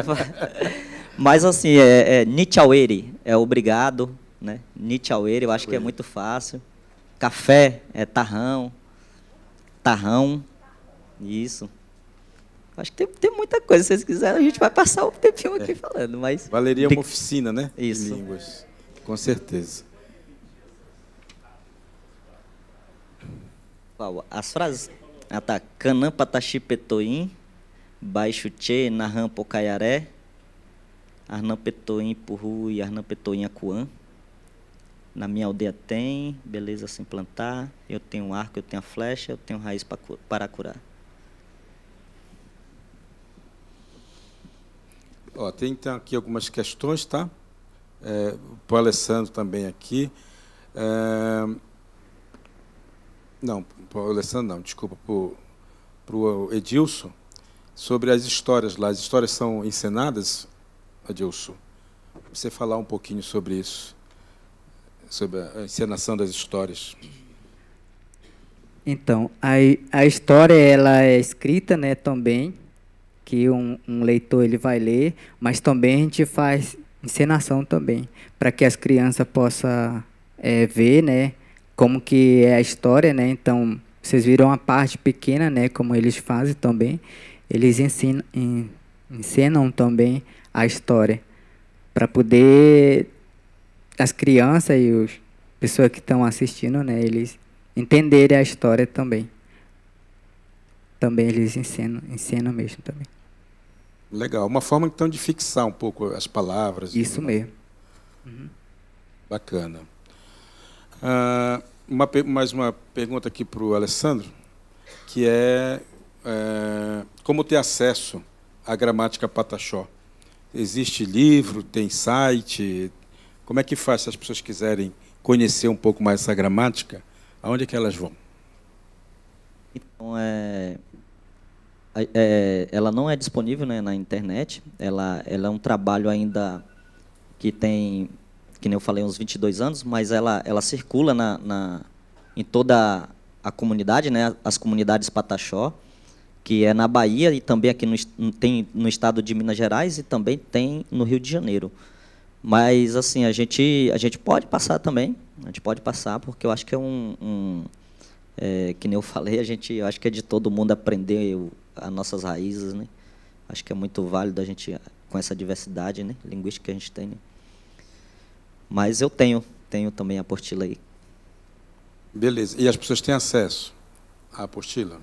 Mas assim, é, é Nichaweri, é obrigado, né? Nichaweri, eu acho que é muito fácil. Café é tarrão. Tarrão. Isso. Acho que tem, tem, muita coisa. Se vocês quiserem, a gente vai passar um tempinho é. aqui é. falando. Mas Valeria uma oficina, né? Isso. De línguas. Com certeza. As frases. Ah, tá. Canã Pataxi Petoim, Baixo Tchê, Nahan Pocayaré, Arnan Petoim Purru e Arnan Petoim Acuã. Na minha aldeia tem, beleza sem plantar, eu tenho arco, eu tenho a flecha, eu tenho raiz para curar. Ó, tem, então aqui algumas questões, tá? É, para o Alessandro também aqui. É, não, para o Alessandro não, desculpa, para o Edilson, sobre as histórias lá. As histórias são encenadas, Edilson? Você falar um pouquinho sobre isso, sobre a encenação das histórias. Então, a, a história ela é escrita né, também que um, um leitor ele vai ler, mas também a gente faz encenação também, para que as crianças possam é, ver, né, como que é a história, né, então vocês viram a parte pequena, né, como eles fazem também, eles ensinam, encenam também a história, para poder as crianças e as pessoas que estão assistindo, né, eles entenderem a história também. Também eles ensinam, ensinam mesmo também. Legal. Uma forma, então, de fixar um pouco as palavras. Isso né? mesmo. Uhum. Bacana. Ah, uma, mais uma pergunta aqui para o Alessandro, que é, é, como ter acesso à gramática Pataxó? Existe livro, tem site? Como é que faz se as pessoas quiserem conhecer um pouco mais essa gramática? Aonde é que elas vão? Então, é, é, ela não é disponível né, na internet, ela, ela é um trabalho ainda que tem, que nem eu falei, uns 22 anos, mas ela, ela circula na, na em toda a comunidade, né, as comunidades Pataxó, que é na Bahia e também aqui no, tem no estado de Minas Gerais e também tem no Rio de Janeiro. Mas, assim, a gente, a gente pode passar também, a gente pode passar, porque eu acho que é um, um é, que nem eu falei, a gente, eu acho que é de todo mundo aprender as nossas raízes, né? Acho que é muito válido a gente com essa diversidade, né, linguística que a gente tem. Né? Mas eu tenho, tenho também a apostila aí. Beleza. E as pessoas têm acesso à apostila?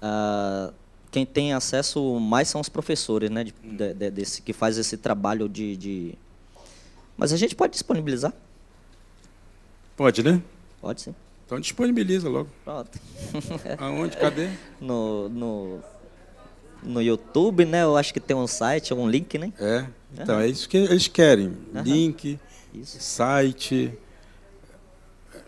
Ah, quem tem acesso mais são os professores, né, de, hum. de, desse que faz esse trabalho de, de, Mas a gente pode disponibilizar? Pode, né? Pode sim. Então disponibiliza logo. Pronto. Aonde? Cadê? No, no no YouTube, né? Eu acho que tem um site, um link, né? É. é. Então, uhum. é isso que eles querem. Uhum. Link, isso. site,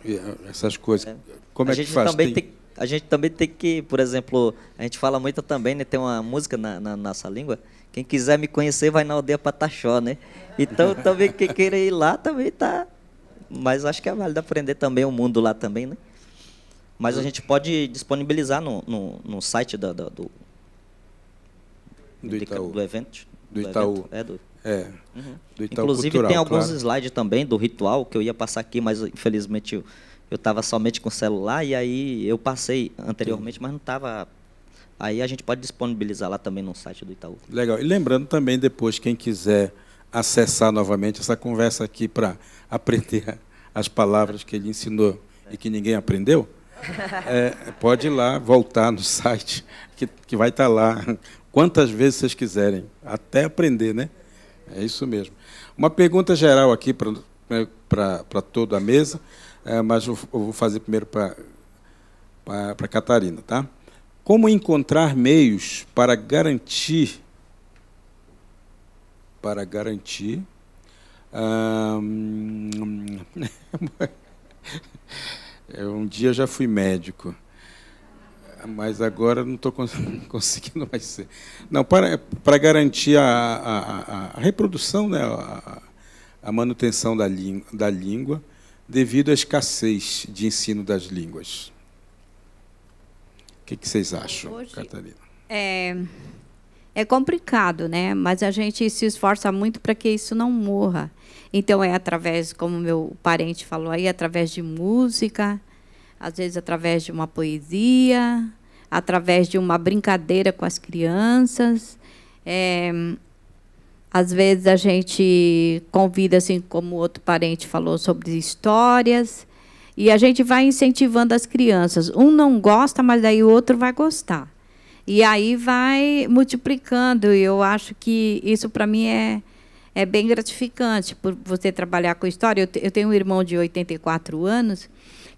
ah, essas coisas. É. Como a é que faz? Também tem... tem... a gente também tem que, por exemplo, a gente fala muito também, né? Tem uma música na, na nossa língua. Quem quiser me conhecer vai na aldeia Pataxó, né? Então também quem queira ir lá também tá. Mas acho que é válido aprender também o mundo lá também, né? Mas a hum. gente pode disponibilizar no, no, no site do, do, Itaú. do evento. Do, do Itaú. Evento. É, do, é, uhum. do Itaú Inclusive Cultural, tem alguns claro. slides também do ritual que eu ia passar aqui, mas infelizmente eu estava somente com o celular e aí eu passei anteriormente, Sim. mas não estava Aí a gente pode disponibilizar lá também no site do Itaú. Legal. E lembrando também depois, quem quiser acessar novamente essa conversa aqui para aprender as palavras que ele ensinou e que ninguém aprendeu, é, pode ir lá voltar no site, que, que vai estar tá lá quantas vezes vocês quiserem, até aprender, né? É isso mesmo. Uma pergunta geral aqui para né, toda a mesa, é, mas eu, eu vou fazer primeiro para a Catarina, tá? Como encontrar meios para garantir para garantir hum, um dia já fui médico mas agora não estou conseguindo mais ser. Não, para, para garantir a, a, a reprodução, né, a, a manutenção da, da língua, devido à escassez de ensino das línguas. O que, que vocês acham, Hoje, Catarina? É, é complicado, né? mas a gente se esforça muito para que isso não morra. Então, é através, como meu parente falou aí, através de música, às vezes através de uma poesia, através de uma brincadeira com as crianças. É, às vezes a gente convida, assim como outro parente falou, sobre histórias. E a gente vai incentivando as crianças. Um não gosta, mas aí o outro vai gostar. E aí vai multiplicando. E eu acho que isso, para mim, é, é bem gratificante, por você trabalhar com história. Eu, eu tenho um irmão de 84 anos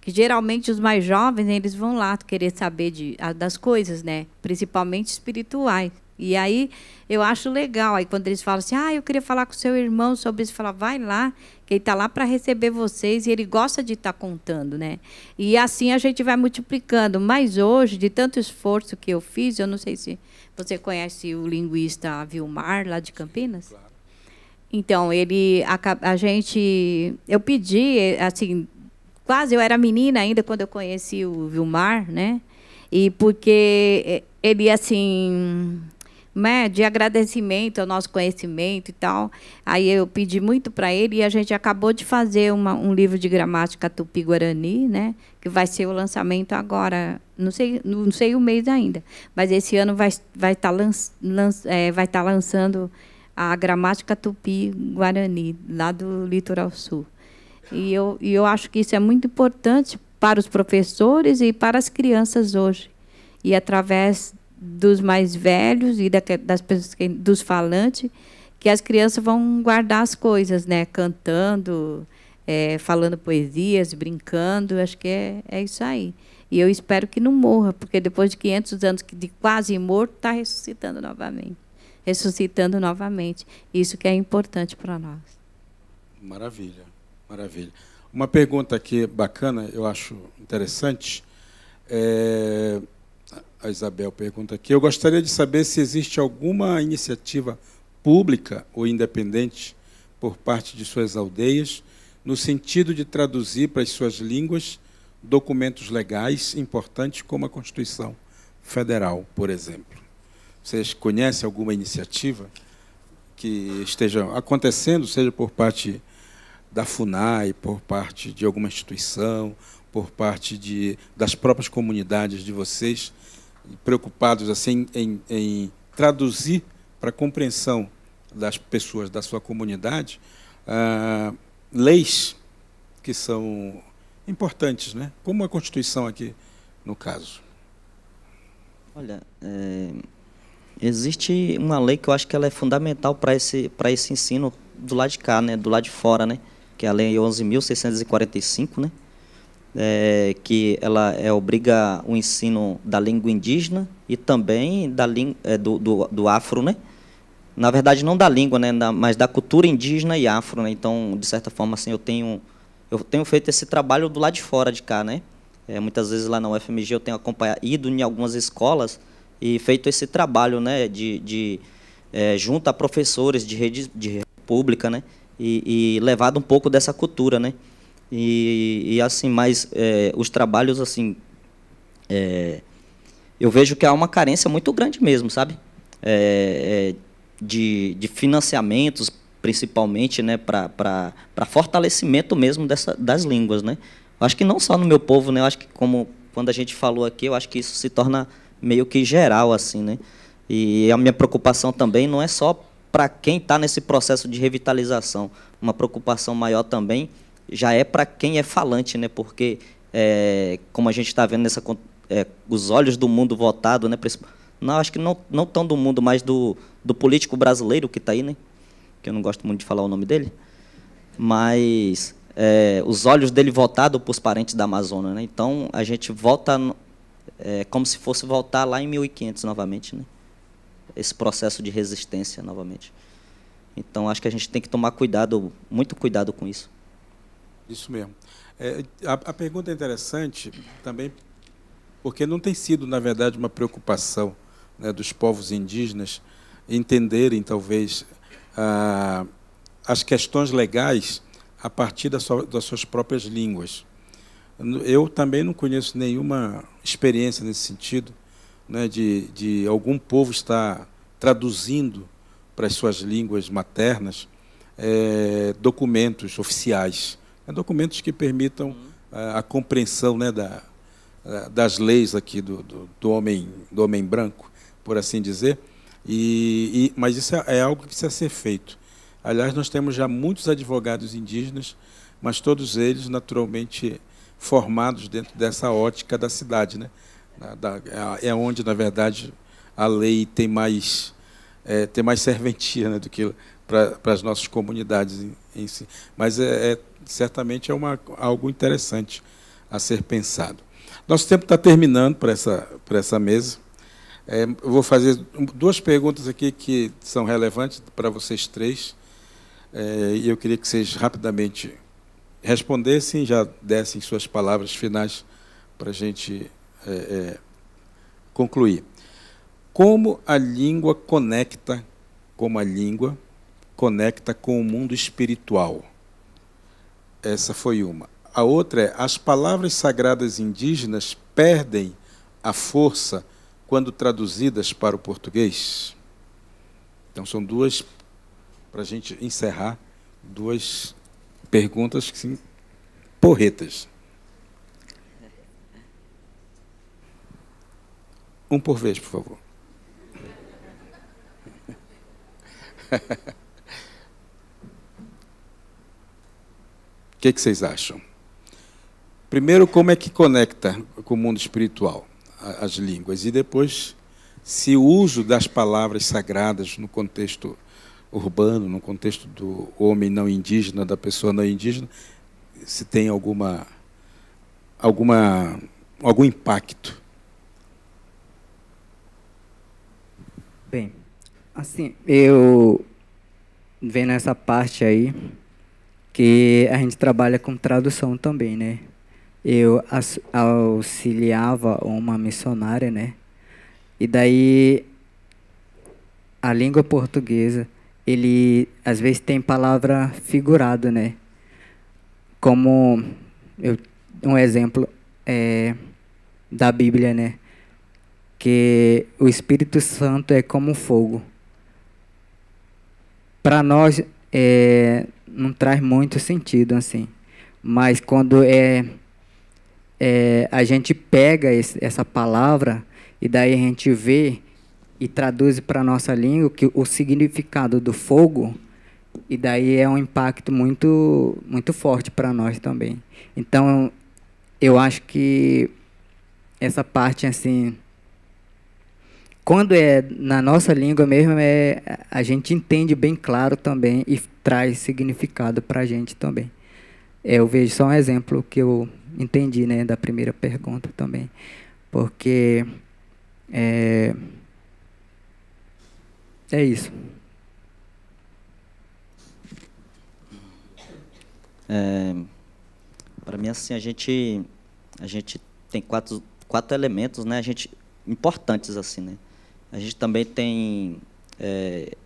que geralmente os mais jovens eles vão lá querer saber de, das coisas, né? Principalmente espirituais. E aí eu acho legal. Aí quando eles falam assim, ah, eu queria falar com seu irmão sobre isso, falar, vai lá, que ele está lá para receber vocês e ele gosta de estar tá contando, né? E assim a gente vai multiplicando. Mas hoje, de tanto esforço que eu fiz, eu não sei se você conhece o linguista Vilmar, lá de Campinas? Claro. Então, ele a, a gente eu pedi eh, assim quase, eu era menina ainda quando eu conheci o Vilmar, né? E porque eh, ele, assim, né, de agradecimento ao nosso conhecimento e tal, aí eu pedi muito para ele e a gente acabou de fazer uma, um livro de gramática tupi-guarani, né? Que vai ser o lançamento agora, não sei, não sei o mês ainda, mas esse ano vai estar vai tá lan, lan, é, vai tá lançando a gramática tupi-guarani, lá do Litoral Sul. E eu, e eu acho que isso é muito importante para os professores e para as crianças hoje. E através dos mais velhos e da, das pessoas que, dos falantes, que as crianças vão guardar as coisas, né? Cantando, é, falando poesias, brincando. Acho que é, é isso aí. E eu espero que não morra, porque depois de 500 anos de quase morto, está ressuscitando novamente. Ressuscitando novamente. Isso que é importante para nós. Maravilha. Maravilha. Uma pergunta aqui bacana, eu acho interessante. É, a Isabel pergunta aqui. Eu gostaria de saber se existe alguma iniciativa pública ou independente por parte de suas aldeias no sentido de traduzir para as suas línguas documentos legais importantes como a Constituição Federal, por exemplo. Vocês conhecem alguma iniciativa que esteja acontecendo, seja por parte da FUNAI, por parte de alguma instituição, por parte de, das próprias comunidades de vocês, preocupados assim em, em traduzir para a compreensão das pessoas da sua comunidade ah, leis que são importantes, né? como a Constituição aqui, no caso. Olha, é, existe uma lei que eu acho que ela é fundamental para esse, esse ensino do lado de cá, né? do lado de fora, né? que é a Lei 11.645, né? É, que ela é, obriga o ensino da língua indígena e também da, é, do, do, do, afro, né? Na verdade, não da língua, né? Da, mas da cultura indígena e afro, né? Então, de certa forma, assim, eu tenho, eu tenho feito esse trabalho do lado de fora de cá, né? É, muitas vezes lá na UFMG eu tenho acompanhado, ido em algumas escolas e feito esse trabalho, né? De, de é, junto a professores de rede, de pública, né? e, e levado um pouco dessa cultura, né? E, e assim, mas é, os trabalhos, assim, é, eu vejo que há uma carência muito grande mesmo, sabe? É, é de, de financiamentos, principalmente, né, para fortalecimento mesmo dessa, das línguas, né? Eu acho que não só no meu povo, né? Eu acho que como quando a gente falou aqui, eu acho que isso se torna meio que geral, assim, né? E a minha preocupação também não é só para quem está nesse processo de revitalização. Uma preocupação maior também já é para quem é falante, né? porque, é, como a gente está vendo nessa, é, os olhos do mundo votado, né? não, acho que não, não tão do mundo, mas do, do político brasileiro que está aí, né? que eu não gosto muito de falar o nome dele, mas é, os olhos dele votados para os parentes da Amazônia. Né? Então, a gente volta é, como se fosse voltar lá em 1500 novamente. Né? esse processo de resistência novamente. Então, acho que a gente tem que tomar cuidado, muito cuidado com isso. Isso mesmo. É, a, a pergunta é interessante também, porque não tem sido, na verdade, uma preocupação né, dos povos indígenas entenderem, talvez, a, as questões legais a partir da sua, das suas próprias línguas. Eu também não conheço nenhuma experiência nesse sentido né, de, de algum povo estar traduzindo para as suas línguas maternas é, documentos oficiais, é, documentos que permitam a, uhum. é, a compreensão né, da, a, das leis aqui do, do, do, homem, do homem branco, por assim dizer. E, e mas isso é, é algo que precisa ser feito. Aliás, nós temos já muitos advogados indígenas, mas todos eles naturalmente formados dentro dessa ótica da cidade, né? Né, é, é onde, na verdade, a lei tem mais, é, tem mais serventia né, do que para as nossas comunidades em, em si. Mas é, é, certamente é uma, algo interessante a ser pensado. Nosso tempo está terminando para essa, para essa mesa. É, eu vou fazer duas perguntas aqui que são relevantes para vocês três. É, e eu queria que vocês rapidamente respondessem, já dessem suas palavras finais para a gente é, é, concluir. Como a língua conecta, como a língua conecta com o mundo espiritual. Essa foi uma. A outra é: as palavras sagradas indígenas perdem a força quando traduzidas para o português. Então, são duas, para a gente encerrar, duas perguntas que, porretas. Um por vez, por favor. O que, é que, vocês acham? Primeiro, como é que conecta com o mundo espiritual as línguas? E depois, se o uso das palavras sagradas no contexto urbano, no contexto do homem não indígena, da pessoa não indígena, se tem alguma, alguma, algum impacto Bem, assim, eu vendo essa parte aí, que a gente trabalha com tradução também, né? Eu auxiliava uma missionária, né? E daí a língua portuguesa, ele às vezes tem palavra figurada, né? Como eu, um exemplo é da Bíblia, né? que o Espírito Santo é como fogo. Para nós é, não traz muito sentido assim, mas quando é, é a gente pega esse, essa palavra e daí a gente vê e traduz para nossa língua que o significado do fogo e daí é um impacto muito muito forte para nós também. Então eu acho que essa parte assim quando é na nossa língua mesmo, é, a gente entende bem claro também e traz significado para a gente também. É, eu vejo só um exemplo que eu entendi né, da primeira pergunta também. Porque é, é isso. É, para mim assim a gente a gente tem quatro, quatro elementos né a gente importantes assim né a gente também tem. É,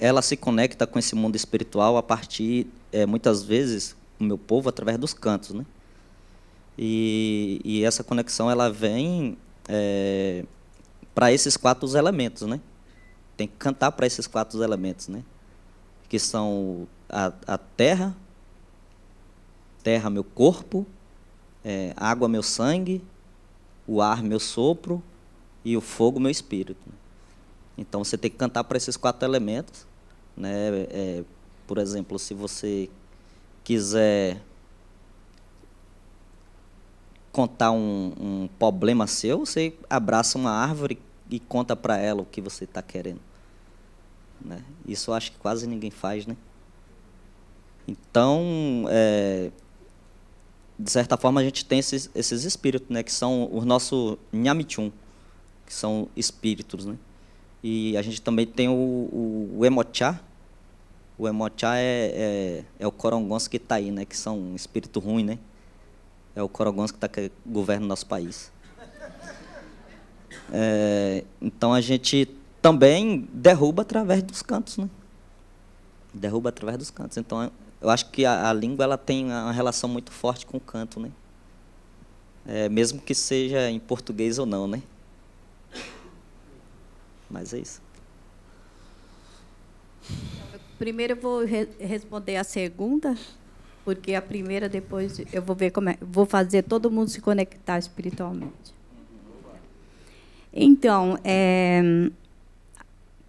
ela se conecta com esse mundo espiritual a partir, é, muitas vezes, o meu povo, através dos cantos. Né? E, e essa conexão ela vem é, para esses quatro elementos. Né? Tem que cantar para esses quatro elementos, né? que são a, a terra, terra, meu corpo, é, água, meu sangue, o ar, meu sopro e o fogo, meu espírito. Então você tem que cantar para esses quatro elementos. Né? É, por exemplo, se você quiser contar um, um, problema seu, você abraça uma árvore e conta para ela o que você está querendo. Né? Isso eu acho que quase ninguém faz, né? Então, é, de certa forma, a gente tem esses, esses espíritos, né? Que são o nosso nhamichum que são espíritos, né? E a gente também tem o, o, o Emochá. O Emochá é, é, é o Corongons que está aí, né? Que são um espírito ruim, né? É o Corongons que, tá, que governa o nosso país. É, então a gente também derruba através dos cantos, né? Derruba através dos cantos. Então eu acho que a, a língua ela tem uma relação muito forte com o canto, né? É, mesmo que seja em português ou não, né? Mas é isso. Primeiro eu vou re responder a segunda, porque a primeira depois eu vou ver como é, vou fazer todo mundo se conectar espiritualmente. Então, é,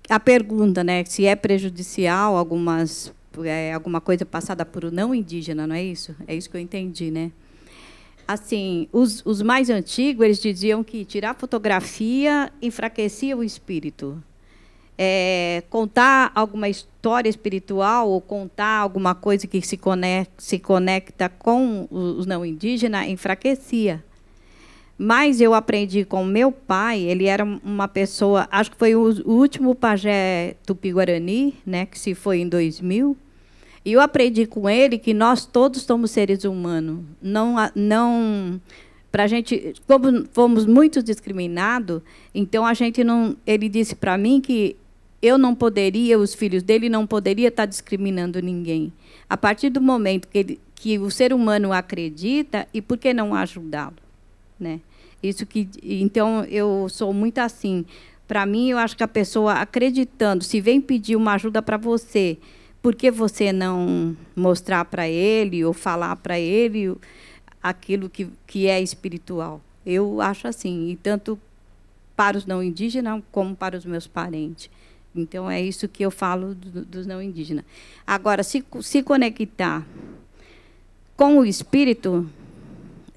a pergunta, né, se é prejudicial algumas é, alguma coisa passada por não indígena, não é isso? É isso que eu entendi, né? assim, os, os mais antigos, eles diziam que tirar fotografia enfraquecia o espírito. É, contar alguma história espiritual ou contar alguma coisa que se conecta, se conecta com os não indígenas enfraquecia. Mas eu aprendi com meu pai, ele era uma pessoa, acho que foi o último pajé tupi-guarani, né, que se foi em 2000, e eu aprendi com ele que nós todos somos seres humanos. Não, não para a gente, como fomos muito discriminados, então a gente não. Ele disse para mim que eu não poderia, os filhos dele não poderia estar tá discriminando ninguém. A partir do momento que, ele, que o ser humano acredita, e por que não ajudá-lo, né? Isso que, então eu sou muito assim. Para mim, eu acho que a pessoa acreditando, se vem pedir uma ajuda para você, por que você não mostrar para ele ou falar para ele aquilo que, que é espiritual? Eu acho assim, e tanto para os não indígenas como para os meus parentes. Então, é isso que eu falo do, dos não indígenas. Agora, se, se conectar com o espírito,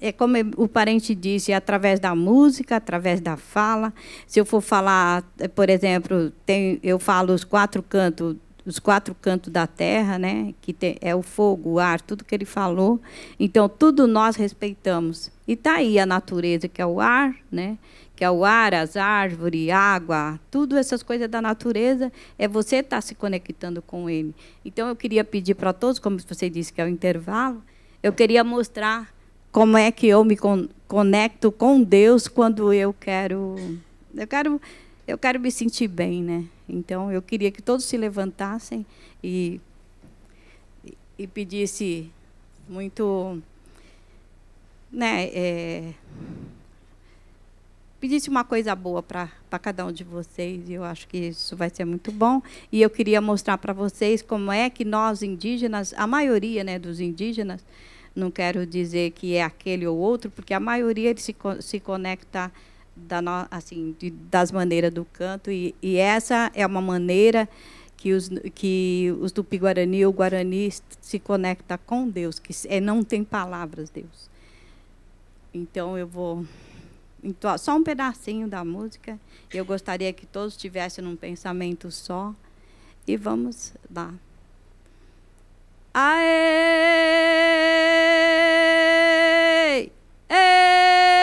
é como o parente disse, é através da música, através da fala. Se eu for falar, por exemplo, tem, eu falo os quatro cantos os quatro cantos da terra, né? que é o fogo, o ar, tudo que ele falou. Então, tudo nós respeitamos. E está aí a natureza, que é o ar, né? que é o ar, as árvores, água, tudo essas coisas da natureza, é você estar tá se conectando com ele. Então, eu queria pedir para todos, como você disse que é o intervalo, eu queria mostrar como é que eu me con conecto com Deus quando eu quero... Eu quero, eu quero me sentir bem, né? Então, eu queria que todos se levantassem e, e pedisse muito, né, é, pedisse uma coisa boa para cada um de vocês, e eu acho que isso vai ser muito bom. E eu queria mostrar para vocês como é que nós, indígenas, a maioria né, dos indígenas, não quero dizer que é aquele ou outro, porque a maioria se, se conecta da no, assim, de, das maneiras do canto. E, e, essa é uma maneira que os, que os Tupi-Guarani, o Guarani, se conecta com Deus, que é, não tem palavras, Deus. Então, eu vou então, só um pedacinho da música. Eu gostaria que todos tivessem um pensamento só. E vamos lá. Aê! aê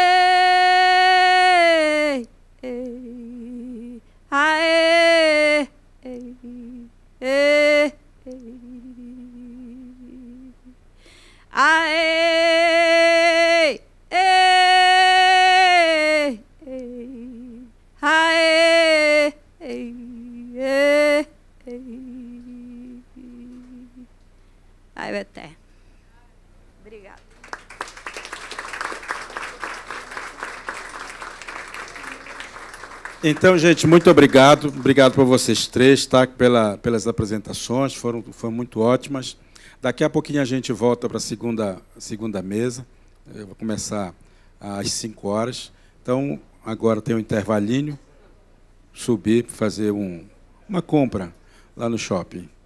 I, I, I, I, I, I, I, Então, gente, muito obrigado. Obrigado para vocês três, tá? Pela, pelas apresentações, foram, foram muito ótimas. Daqui a pouquinho a gente volta para a segunda, segunda mesa. Eu vou começar às 5 horas. Então, agora tem um intervalinho. Subir, fazer um, uma compra lá no shopping.